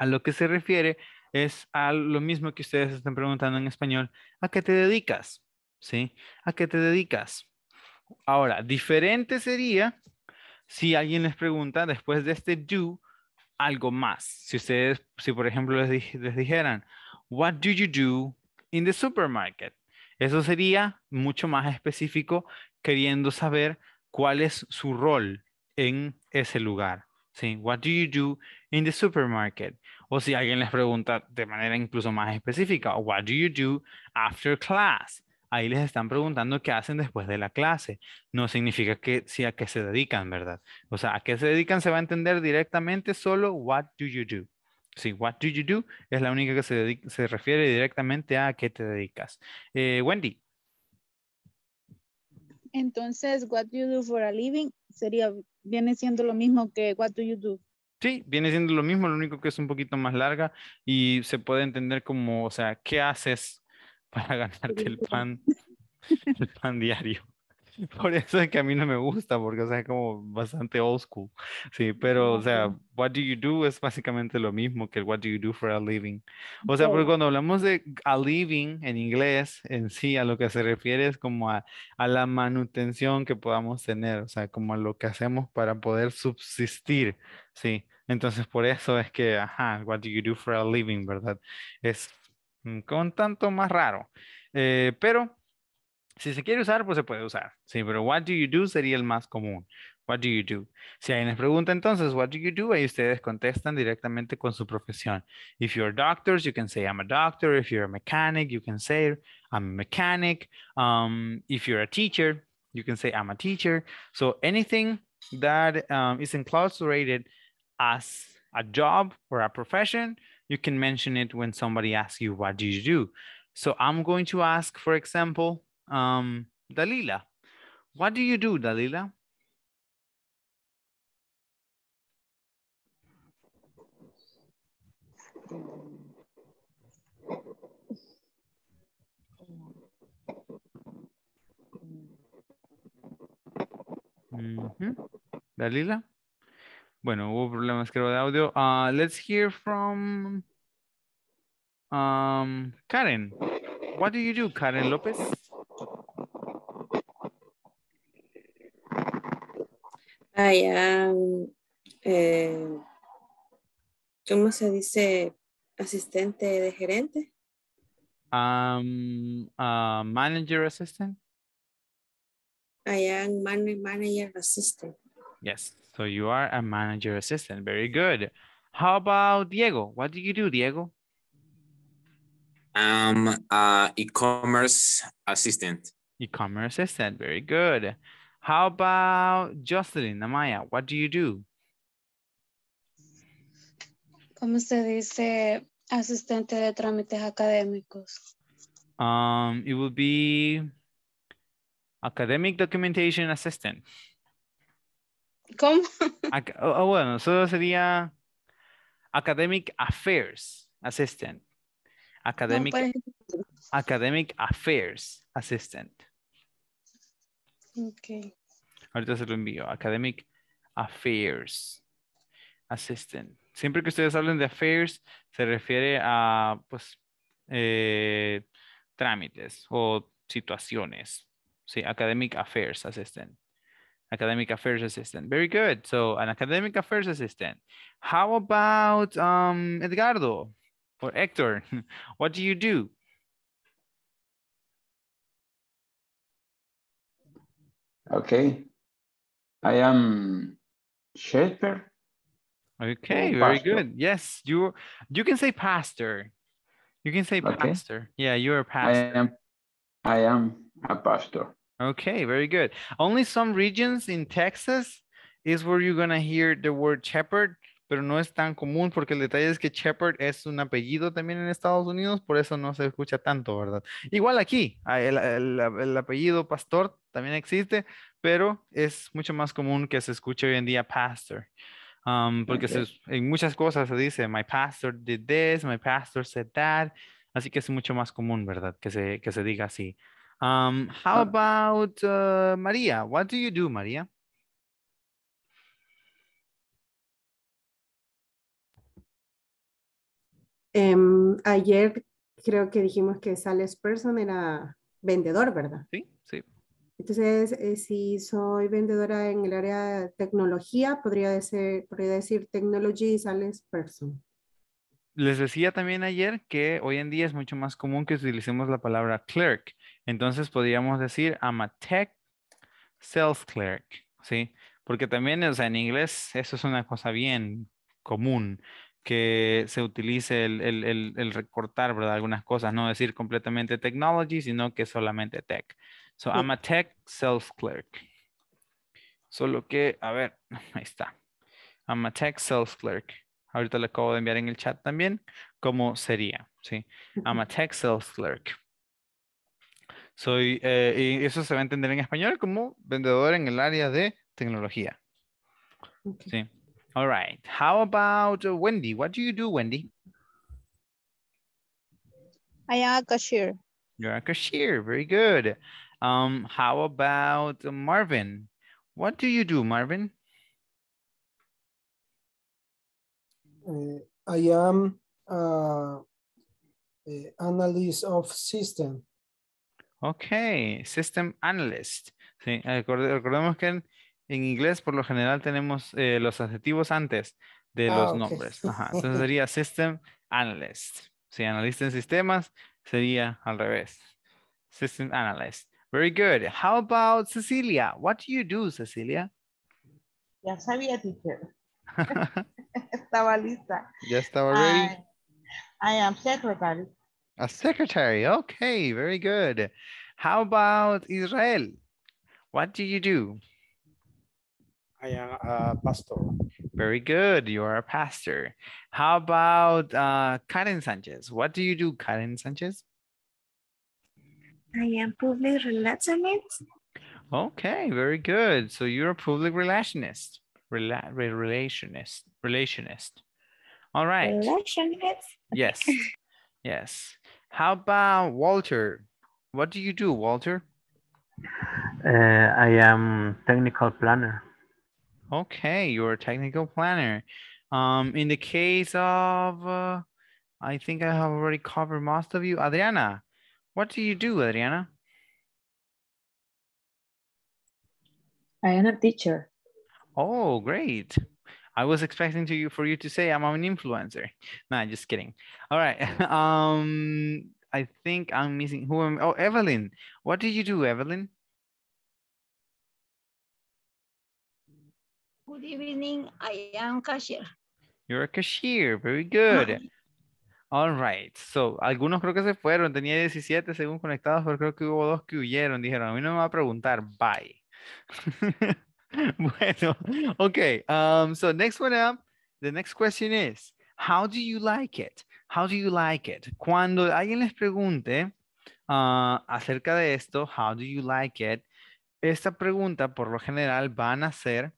a lo que se refiere es a lo mismo que ustedes están preguntando en español, ¿a qué te dedicas? ¿Sí? ¿A qué te dedicas? Ahora, diferente sería si alguien les pregunta después de este do algo más. Si ustedes, si por ejemplo les, les dijeran, what do you do in the supermarket? Eso sería mucho más específico queriendo saber cuál es su rol en ese lugar. ¿Qué What do you do in the supermarket? O si alguien les pregunta de manera incluso más específica, what do you do after class? Ahí les están preguntando qué hacen después de la clase. No significa que sí a qué se dedican, ¿verdad? O sea, a qué se dedican se va a entender directamente solo what do you do. Sí, what do you do es la única que se, se refiere directamente a qué te dedicas. Eh, Wendy. Entonces, what do you do for a living sería viene siendo lo mismo que What Do You Do. Sí, viene siendo lo mismo, lo único que es un poquito más larga y se puede entender como, o sea, ¿qué haces para ganarte el pan, el pan diario? Por eso es que a mí no me gusta, porque o sea, es como bastante old school. Sí, pero o sea, what do you do es básicamente lo mismo que el what do you do for a living. O sea, porque cuando hablamos de a living en inglés, en sí, a lo que se refiere es como a, la manutención que podamos tener, o sea, como a lo que hacemos para poder subsistir, sí. Entonces, por eso es que, ajá, what do you do for a living, ¿verdad? Es mm, con tanto más raro. Eh, pero Si se quiere usar, pues se puede usar. Sí, pero what do you do sería el más común. What do you do? Si alguien les pregunta entonces, what do you do? Ahí ustedes contestan directamente con su profesión. If you're doctors, you can say I'm a doctor. If you're a mechanic, you can say I'm a mechanic. Um, if you're a teacher, you can say I'm a teacher. So anything that um, is as a job or a profession, you can mention it when somebody asks you, what do you do? So I'm going to ask, for example, um, Dalila, what do you do, Dalila? Mm -hmm. Dalila. Bueno, hubo problemas creo de audio. Uh, let's hear from um, Karen. What do you do, Karen Lopez? I ah, am, eh, ¿cómo se dice? Asistente de gerente. Um, uh, manager assistant. I ah, am man manager assistant. Yes, so you are a manager assistant. Very good. How about Diego? What do you do, Diego? I'm um, a e-commerce assistant. E-commerce assistant, very good. How about Jocelyn, Amaya? What do you do? ¿Cómo se dice asistente de trámites académicos? Um, it would be academic documentation assistant. ¿Cómo? Ac oh, oh bueno, solo sería academic affairs assistant. Academic, no, academic affairs assistant. Ahorita se lo envío. Academic Affairs Assistant. Siempre que ustedes hablen de affairs, se refiere a, pues, eh, trámites o situaciones. Sí, Academic Affairs Assistant. Academic Affairs Assistant. Very good. So, an Academic Affairs Assistant. How about um, Edgardo or Hector? what do you do? Okay. I am shepherd. Okay, very good. Yes, you you can say pastor. You can say okay. pastor. Yeah, you're a pastor. I am I am a pastor. Okay, very good. Only some regions in Texas is where you're gonna hear the word shepherd pero no es tan común porque el detalle es que Shepherd es un apellido también en Estados Unidos, por eso no se escucha tanto, ¿verdad? Igual aquí, ah, el, apellido pastor también existe, pero es mucho más común que se escuche hoy en día pastor. Um, porque en muchas cosas se dice, my pastor did this, my pastor said that, así que es mucho más común, ¿verdad? Que se, que se diga así. Um, how about uh, María? What do you do, María? Em, ayer creo que dijimos que Sales Person era vendedor, ¿verdad? Sí, sí. Entonces, eh, si soy vendedora en el área de tecnología, podría decir, podría decir technology sales person. Les decía también ayer que hoy en día es mucho más común que utilicemos la palabra clerk. Entonces podríamos decir I'm a tech sales clerk, ¿sí? Porque también, o sea, en inglés eso es una cosa bien común que se utilice el, recortar, ¿verdad? Algunas cosas, no decir completamente technology, sino que solamente tech. So, I'm a tech sales clerk. Solo que, a ver, ahí está. I'm a tech sales clerk. Ahorita le acabo de enviar en el chat también cómo sería, ¿sí? I'm a tech sales clerk. Soy, eh, y eso se va a entender en español como vendedor en el área de tecnología. Sí. All right. How about uh, Wendy? What do you do, Wendy? I am a cashier. You're a cashier. Very good. Um, how about Marvin? What do you do, Marvin? Uh, I am uh, analyst of system. Okay, system analyst. Sí, recordemos que en inglés por lo general tenemos eh, los adjetivos antes de ah, los nombres. Ajá. Entonces sería System Analyst. Si analista en sistemas, sería al revés. System Analyst. Very good. How about Cecilia? What do you do, Cecilia? Ya sabía, teacher. estaba lista. Ya estaba ready. I am secretary. A secretary. Okay, very good. How about Israel? What do you do? I am a pastor. Very good. You are a pastor. How about uh, Karen Sanchez? What do you do, Karen Sanchez? I am public relationist. Okay, very good. So you're a public relationist. Rela relationist. Relationist. All right. Relationist. Yes. yes. How about Walter? What do you do, Walter? Uh, I am technical planner. Okay, you're a technical planner. Um, in the case of, uh, I think I have already covered most of you. Adriana, what do you do, Adriana? I am a teacher. Oh, great. I was expecting to you for you to say I'm an influencer. Nah, just kidding. All right. Um, I think I'm missing who am. Oh, Evelyn. What did you do, Evelyn? Good evening. I am cashier. You're a cashier. Very good. All right. So, algunos creo que se fueron. Tenía 17 según conectados, pero creo que hubo dos que huyeron. Dijeron, a mí no me va a preguntar. Bye. bueno, okay. Um, so, next one up. The next question is, how do you like it? How do you like it? Cuando alguien les pregunte uh, acerca de esto, how do you like it? Esta pregunta, por lo general, van a ser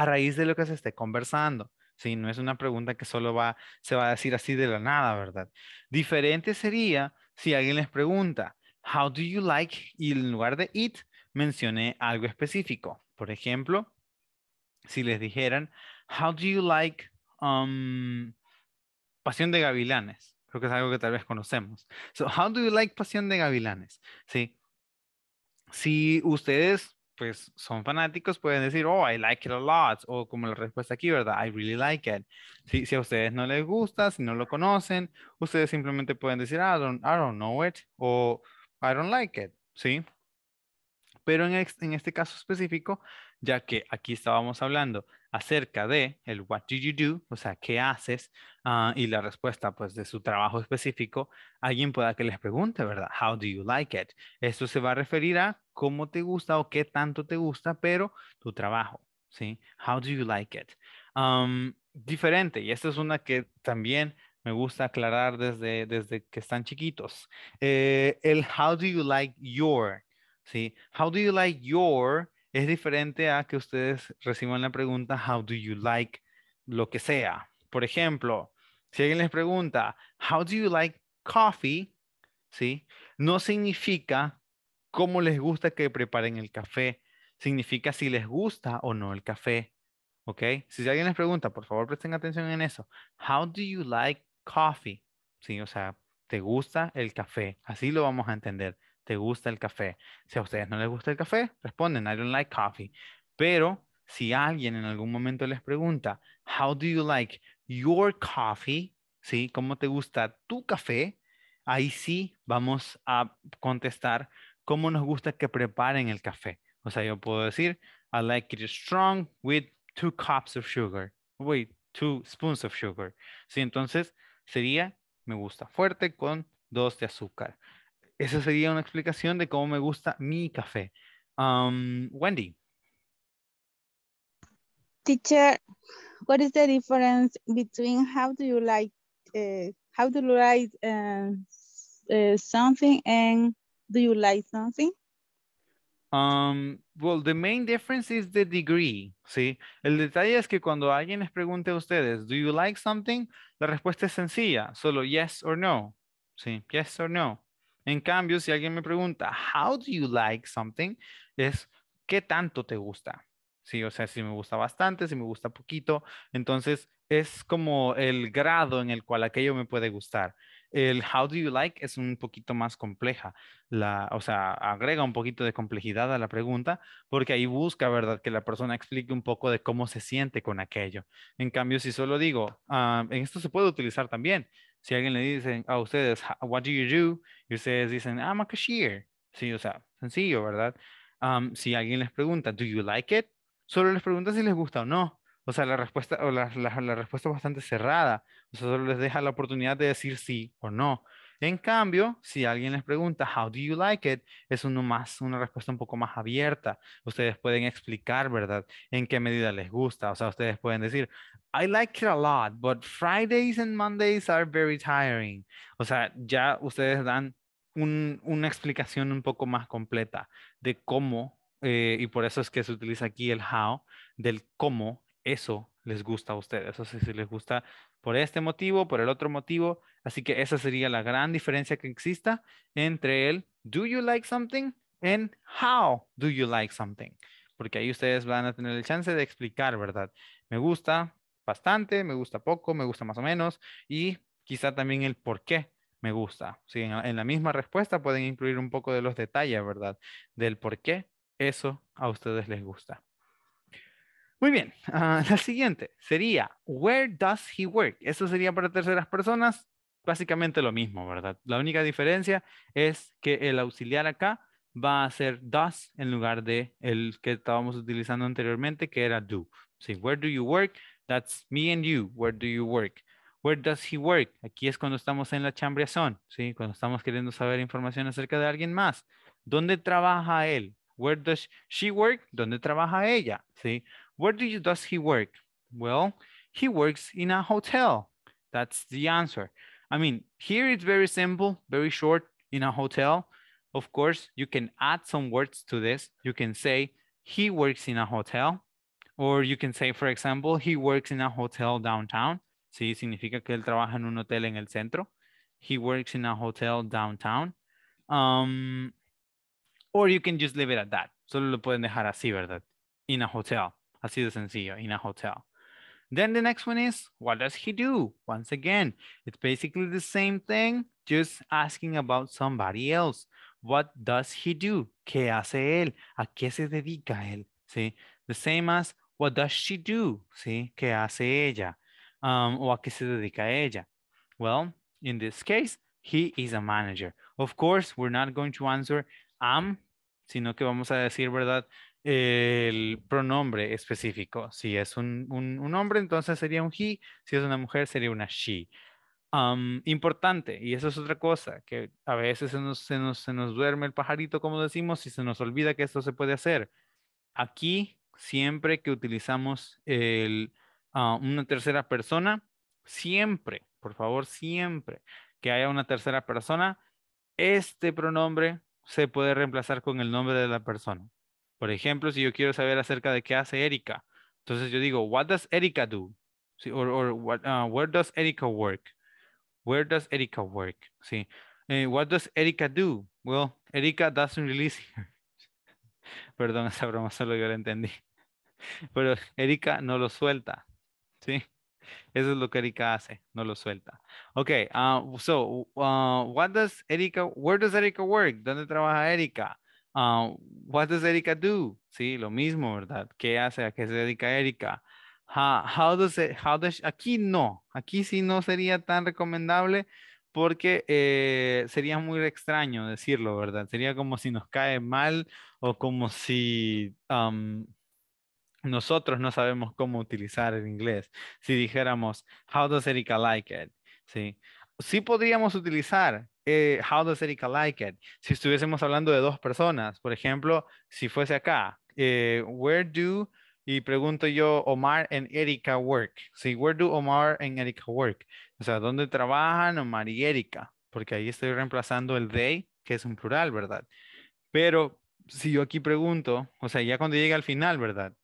a raíz de lo que se esté conversando. Sí, no es una pregunta que solo va, se va a decir así de la nada, ¿verdad? Diferente sería si alguien les pregunta, How do you like? Y en lugar de it, mencioné algo específico. Por ejemplo, si les dijeran, How do you like um, Pasión de Gavilanes? Creo que es algo que tal vez conocemos. So, how do you like Pasión de Gavilanes? Sí. Si ustedes pues son fanáticos, pueden decir, oh, I like it a lot, o como la respuesta aquí, ¿verdad? I really like it. Si, a ustedes no les gusta, si no lo conocen, ustedes simplemente pueden decir, I don't, I don't know it, o I don't like it, ¿sí? Pero en, en este caso específico, ya que aquí estábamos hablando acerca de el what do you do, o sea, qué haces, ah, y la respuesta pues de su trabajo específico, alguien pueda que les pregunte, ¿verdad? How do you like it? Esto se va a referir a cómo te gusta o qué tanto te gusta, pero tu trabajo, ¿sí? How do you like it? diferente, y esta es una que también me gusta aclarar desde, desde que están chiquitos. Eh, el how do you like your, ¿sí? How do you like your es diferente a que ustedes reciban la pregunta, how do you like lo que sea? Por ejemplo, si alguien les pregunta, how do you like coffee? ¿Sí? No significa cómo les gusta que preparen el café, significa si les gusta o no el café. Okay? Si alguien les pregunta, por favor presten atención en eso. How do you like coffee? Sí, o sea, ¿te gusta el café? Así lo vamos a entender te gusta el café. Si a ustedes no les gusta el café, responden, I don't like coffee. Pero si alguien en algún momento les pregunta, how do you like your coffee? ¿Sí? ¿Cómo te gusta tu café? Ahí sí vamos a contestar cómo nos gusta que preparen el café. O sea, yo puedo decir, I like it strong with two cups of sugar. Wait, two spoons of sugar. Sí, entonces sería, me gusta fuerte con dos de azúcar esa sería una explicación de cómo me gusta mi café. Um, Wendy. Teacher, what is the difference between how do you like eh, how do you like eh, eh, something and do you like something? Um, well, the main difference is the degree, ¿sí? El detalle es que cuando alguien les pregunte a ustedes, do you like something? La respuesta es sencilla, solo yes or no, ¿sí? Yes or no. En cambio, si alguien me pregunta, how do you like something? Es, ¿qué tanto te gusta? Sí, o sea, si me gusta bastante, si me gusta poquito. Entonces, es como el grado en el cual aquello me puede gustar. El how do you like es un poquito más compleja, o sea, agrega un poquito de complejidad a la pregunta, porque ahí busca, ¿verdad?, que la persona explique un poco de cómo se siente con aquello. En cambio, si solo digo, ah, en esto se puede utilizar también, si alguien le dice a ustedes, what do you do? Y ustedes dicen, I'm a cashier. Sí, o sea, sencillo, ¿verdad? si alguien les pregunta, do you like it? Solo les pregunta si les gusta o no. O sea, la respuesta, o la, la, la respuesta es bastante cerrada. O sea, solo les deja la oportunidad de decir sí o no. En cambio, si alguien les pregunta, how do you like it? Es uno más, una respuesta un poco más abierta. Ustedes pueden explicar, ¿verdad? En qué medida les gusta. O sea, ustedes pueden decir, I like it a lot, but Fridays and Mondays are very tiring. O sea, ya ustedes dan una explicación un poco más completa de cómo, eh, y por eso es que se utiliza aquí el how, del cómo eso les gusta a ustedes, o si les gusta por este motivo, por el otro motivo. Así que esa sería la gran diferencia que exista entre el do you like something and how do you like something. Porque ahí ustedes van a tener el chance de explicar, ¿verdad? Me gusta bastante, me gusta poco, me gusta más o menos y quizá también el por qué me gusta. en, la misma respuesta pueden incluir un poco de los detalles, ¿verdad? Del por qué eso a ustedes les gusta. Muy bien, ah, la siguiente sería, ¿where does he work? Eso sería para terceras personas, básicamente lo mismo, ¿verdad? La única diferencia es que el auxiliar acá va a ser does en lugar de el que estábamos utilizando anteriormente, que era do. Sí, where do you work? That's me and you. Where do you work? Where does he work? Aquí es cuando estamos en la chambriazón, ¿sí? Cuando estamos queriendo saber información acerca de alguien más. ¿Dónde trabaja él? Where does she work? ¿Dónde trabaja ella? ¿Sí? Where do you, does he work? Well, he works in a hotel. That's the answer. I mean, here it's very simple, very short in a hotel. Of course, you can add some words to this. You can say he works in a hotel, or you can say, for example, he works in a hotel downtown. Sí, significa que él trabaja en un hotel en el centro. He works in a hotel downtown. Um, or you can just leave it at that. Solo lo pueden dejar así, ¿verdad? In a hotel. Así de sencillo, in a hotel. Then the next one is, what does he do? Once again, it's basically the same thing, just asking about somebody else. What does he do? ¿Qué hace él? ¿A qué se dedica él? ¿Sí? The same as, what does she do? ¿Sí? ¿Qué hace ella? Um, ¿O a qué se dedica ella? Well, in this case, he is a manager. Of course, we're not going to answer am, sino que vamos a decir, ¿verdad? el pronombre específico. Si es un, hombre, entonces sería un he. Si es una mujer, sería una she. importante, y eso es otra cosa, que a veces se nos, se, nos, duerme el pajarito, como decimos, y se nos olvida que esto se puede hacer. Aquí, siempre que utilizamos el, ah, una tercera persona, siempre, por favor, siempre que haya una tercera persona, este pronombre se puede reemplazar con el nombre de la persona. Por ejemplo, si yo quiero saber acerca de qué hace Erika, entonces yo digo, what does Erika do? Sí, or, what, ah, where does Erika work? Where does Erika work? Sí. Eh, what does Erika do? Well, Erika doesn't release Perdón, esa broma solo yo la entendí. Pero Erika no lo suelta. Sí. Eso es lo que Erika hace, no lo suelta. Ok, uh, so, ah, what does Erika, where does Erika work? ¿Dónde trabaja Erika? Ah, what does Erika do? Sí, lo mismo, ¿verdad? ¿Qué hace? ¿A qué se dedica Erika? How, does it, e, how does, aquí no, aquí sí no sería tan recomendable porque eh, sería muy extraño decirlo, ¿verdad? Sería como si nos cae mal o como si nosotros no sabemos cómo utilizar el inglés. Si dijéramos, how does Erika like it? Sí sí podríamos utilizar eh, How does Erika like it? Si estuviésemos hablando de dos personas, por ejemplo, si fuese acá, eh, where do, y pregunto yo, Omar and Erika work. Sí, where do Omar and Erika work? O sea, ¿dónde trabajan Omar y Erika? Porque ahí estoy reemplazando el they, que es un plural, ¿verdad? Pero si yo aquí pregunto, o sea, ya cuando llega al final, ¿verdad?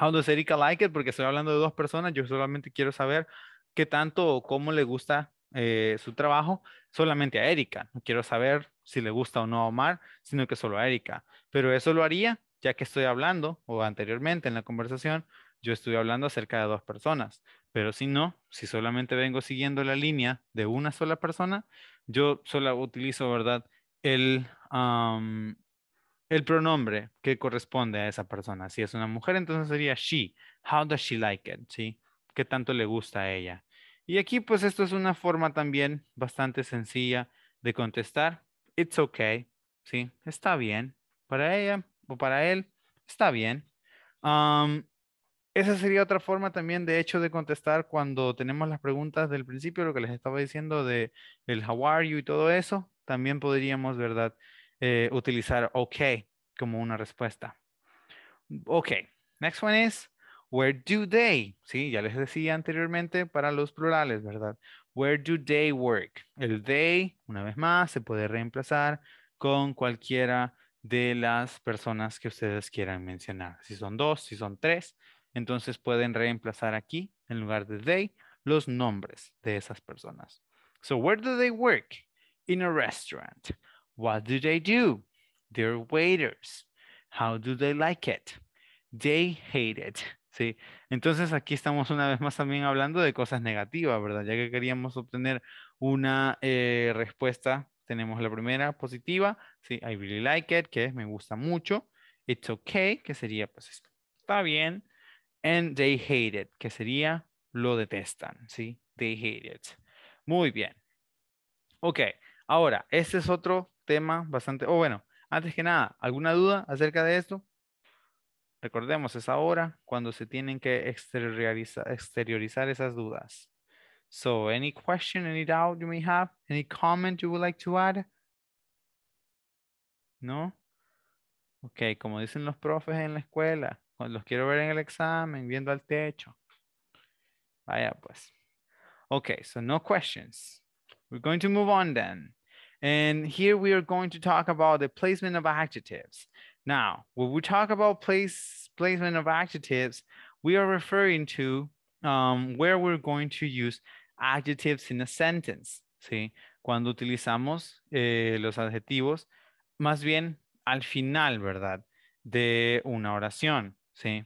How does Erika like it? Porque estoy hablando de dos personas, yo solamente quiero saber qué tanto o cómo le gusta eh, su trabajo solamente a Erika. No quiero saber si le gusta o no a Omar, sino que solo a Erika. Pero eso lo haría, ya que estoy hablando, o anteriormente en la conversación, yo estuve hablando acerca de dos personas. Pero si no, si solamente vengo siguiendo la línea de una sola persona, yo solo utilizo, ¿verdad? El, el pronombre que corresponde a esa persona. Si es una mujer, entonces sería she. How does she like it? ¿Sí? ¿Qué tanto le gusta a ella? Y aquí pues esto es una forma también bastante sencilla de contestar. It's okay, ¿sí? Está bien. Para ella o para él, está bien. esa sería otra forma también, de hecho, de contestar cuando tenemos las preguntas del principio, lo que les estaba diciendo de el how are you y todo eso. También podríamos, ¿verdad? Eh, utilizar okay como una respuesta. Okay. next one is Where do they? Sí, ya les decía anteriormente para los plurales, ¿verdad? Where do they work? El they, una vez más, se puede reemplazar con cualquiera de las personas que ustedes quieran mencionar. Si son dos, si son tres, entonces pueden reemplazar aquí, en lugar de they, los nombres de esas personas. So where do they work? In a restaurant. What do they do? They're waiters. How do they like it? They hate it. Sí, entonces aquí estamos una vez más también hablando de cosas negativas, ¿verdad? Ya que queríamos obtener una eh, respuesta, tenemos la primera positiva, sí, I really like it, que es me gusta mucho, it's okay, que sería pues está bien, and they hate it, que sería lo detestan, ¿sí? They hate it. Muy bien. Ok, ahora, este es otro tema bastante, o bueno, antes que nada, ¿alguna duda acerca de esto? Recordemos, es ahora cuando se tienen que exteriorizar, exteriorizar esas dudas. So, any question, any doubt you may have, any comment you would like to add? ¿No? Ok, como dicen los profes en la escuela, los quiero ver en el examen, viendo al techo. Vaya pues. Okay, so no questions. We're going to move on then. And here we are going to talk about the placement of adjectives. Now, when we talk about placement of adjectives, we are referring to um, where we're going to use adjectives in a sentence. ¿sí? Cuando utilizamos eh, los adjetivos, más bien al final, ¿verdad? De una oración. ¿sí?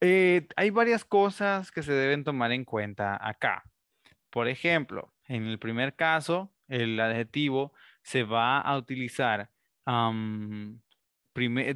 Eh, hay varias cosas que se deben tomar en cuenta acá. Por ejemplo, en el primer caso, el adjetivo se va a utilizar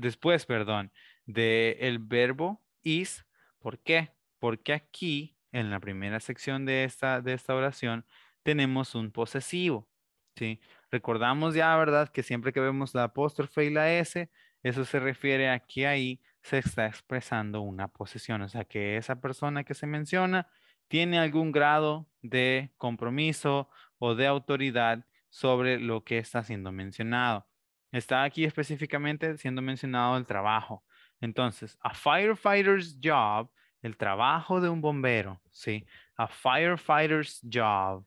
después, perdón, del el verbo is. ¿Por qué? Porque aquí, en la primera sección de esta, de esta oración, tenemos un posesivo. ¿sí? Recordamos ya, ¿verdad? Que siempre que vemos la apóstrofe y la S, eso se refiere a que ahí se está expresando una posesión. O sea, que esa persona que se menciona tiene algún grado de compromiso o de autoridad sobre lo que está siendo mencionado. Está aquí específicamente siendo mencionado el trabajo. Entonces, a firefighter's job, el trabajo de un bombero, ¿sí? A firefighter's job.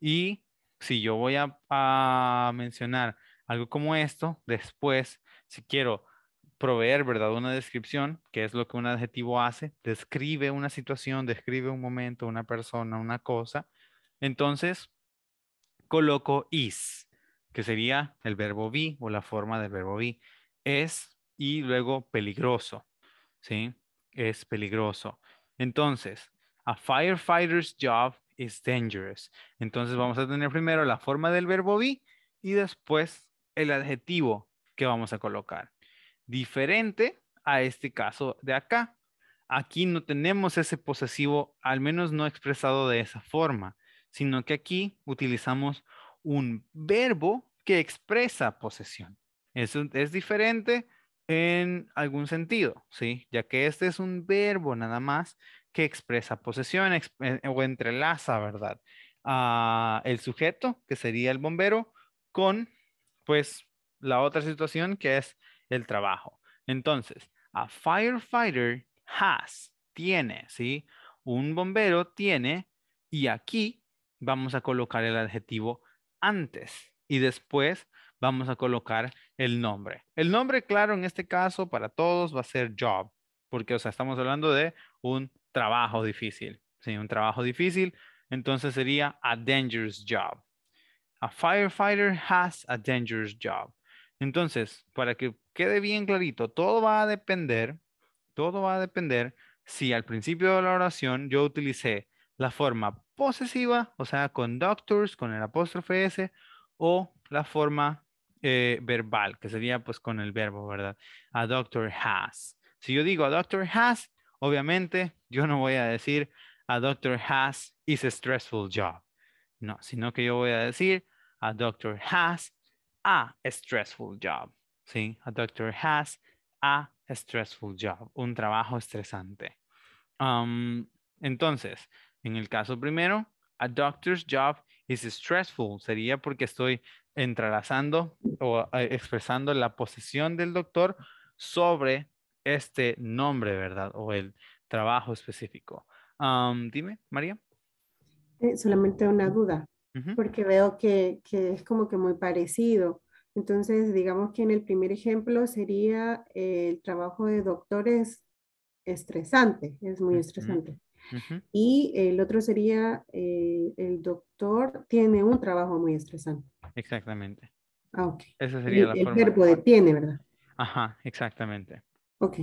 Y si yo voy a, mencionar algo como esto, después, si quiero proveer, ¿verdad? Una descripción, que es lo que un adjetivo hace, describe una situación, describe un momento, una persona, una cosa. Entonces, coloco is que sería el verbo be o la forma del verbo be. Es y luego peligroso, ¿sí? Es peligroso. Entonces, a firefighter's job is dangerous. Entonces vamos a tener primero la forma del verbo be y después el adjetivo que vamos a colocar. Diferente a este caso de acá. Aquí no tenemos ese posesivo, al menos no expresado de esa forma, sino que aquí utilizamos un verbo que expresa posesión. Es, es diferente en algún sentido, ¿sí? Ya que este es un verbo nada más que expresa posesión eh, o entrelaza, ¿verdad? el sujeto, que sería el bombero, con, pues, la otra situación que es el trabajo. Entonces, a firefighter has, tiene, ¿sí? Un bombero tiene, y aquí vamos a colocar el adjetivo antes y después vamos a colocar el nombre. El nombre, claro, en este caso para todos va a ser job, porque o sea, estamos hablando de un trabajo difícil. un trabajo difícil, entonces sería a dangerous job. A firefighter has a dangerous job. Entonces, para que quede bien clarito, todo va a depender, todo va a depender si al principio de la oración yo utilicé la forma posesiva, o sea, con DOCTORS, con el apóstrofe S, o la forma eh, verbal, que sería pues con el verbo, ¿verdad? A doctor has. Si yo digo a doctor has, obviamente yo no voy a decir a doctor has is a stressful job. No, sino que yo voy a decir a doctor has a stressful job. ¿Sí? A doctor has a stressful job, un trabajo estresante. Um, entonces, en el caso primero, a doctor's job is stressful. Sería porque estoy entrelazando o eh, expresando la posición del doctor sobre este nombre, ¿verdad? O el trabajo específico. Um, dime, María. Eh, solamente una duda, porque veo que, es como que muy parecido. Entonces, digamos que en el primer ejemplo sería eh, el trabajo de doctor es estresante, es muy estresante. Y el otro sería, eh, el doctor tiene un trabajo muy estresante. Exactamente. Ah, ok. Esa sería la el cuerpo verbo de tiene, ¿verdad? Ajá, exactamente. Ok.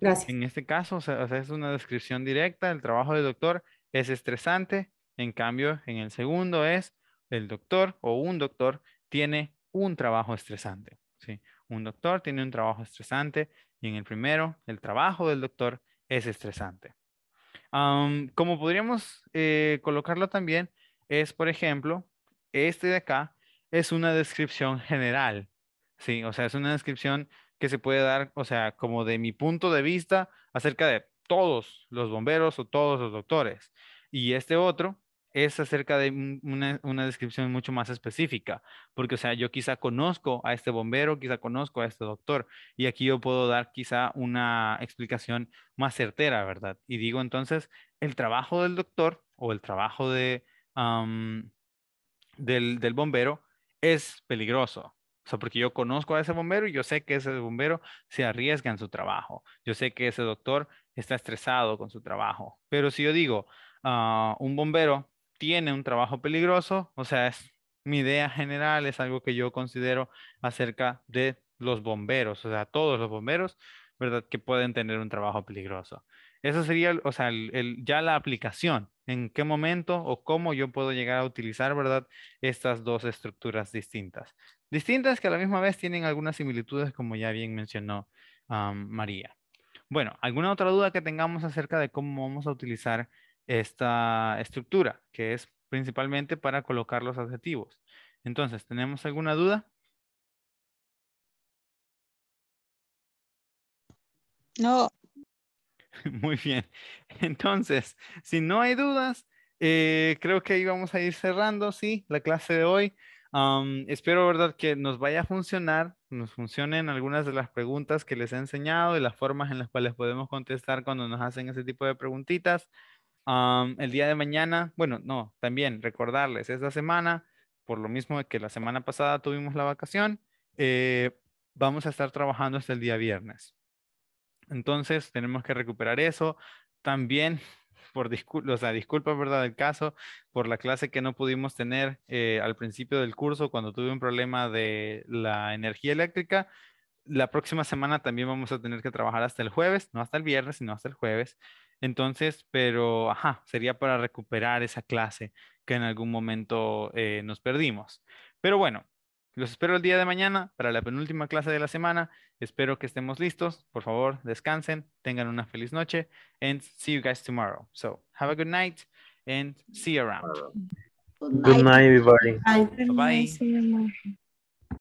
Gracias. En este caso, o sea, es una descripción directa, el trabajo del doctor es estresante, en cambio, en el segundo es el doctor o un doctor tiene un trabajo estresante. ¿sí? Un doctor tiene un trabajo estresante y en el primero, el trabajo del doctor es estresante como podríamos eh, colocarlo también, es, por ejemplo, este de acá es una descripción general, ¿sí? O sea, es una descripción que se puede dar, o sea, como de mi punto de vista acerca de todos los bomberos o todos los doctores. Y este otro es acerca de una, descripción mucho más específica, porque, o sea, yo quizá conozco a este bombero, quizá conozco a este doctor, y aquí yo puedo dar quizá una explicación más certera, ¿verdad? Y digo entonces, el trabajo del doctor o el trabajo de, del, bombero es peligroso, o sea, porque yo conozco a ese bombero y yo sé que ese bombero se arriesga en su trabajo. Yo sé que ese doctor está estresado con su trabajo. Pero si yo digo, a ah, un bombero tiene un trabajo peligroso, o sea, es mi idea general, es algo que yo considero acerca de los bomberos, o sea, todos los bomberos, ¿verdad? Que pueden tener un trabajo peligroso. Eso sería, o sea, ya la aplicación, en qué momento o cómo yo puedo llegar a utilizar, ¿verdad? Estas dos estructuras distintas. Distintas que a la misma vez tienen algunas similitudes, como ya bien mencionó María. Bueno, ¿alguna otra duda que tengamos acerca de cómo vamos a utilizar esta estructura, que es principalmente para colocar los adjetivos. Entonces, ¿tenemos alguna duda? No. Muy bien. Entonces, si no hay dudas, eh, creo que ahí vamos a ir cerrando, sí, la clase de hoy. espero, ¿verdad?, que nos vaya a funcionar, nos funcionen algunas de las preguntas que les he enseñado y las formas en las cuales podemos contestar cuando nos hacen ese tipo de preguntitas el día de mañana, bueno, no, también recordarles, esta semana, por lo mismo que la semana pasada tuvimos la vacación, eh, vamos a estar trabajando hasta el día viernes. Entonces, tenemos que recuperar eso. También, por discul o sea, disculpa, ¿verdad? El caso, por la clase que no pudimos tener eh, al principio del curso cuando tuve un problema de la energía eléctrica. La próxima semana también vamos a tener que trabajar hasta el jueves, no hasta el viernes, sino hasta el jueves. Entonces, pero, ajá, sería para recuperar esa clase que en algún momento eh, nos perdimos. Pero bueno, los espero el día de mañana para la penúltima clase de la semana. Espero que estemos listos. Por favor, descansen, tengan una feliz noche, and see you guys tomorrow. So, have a good night and see you around. Good night, everybody. -bye.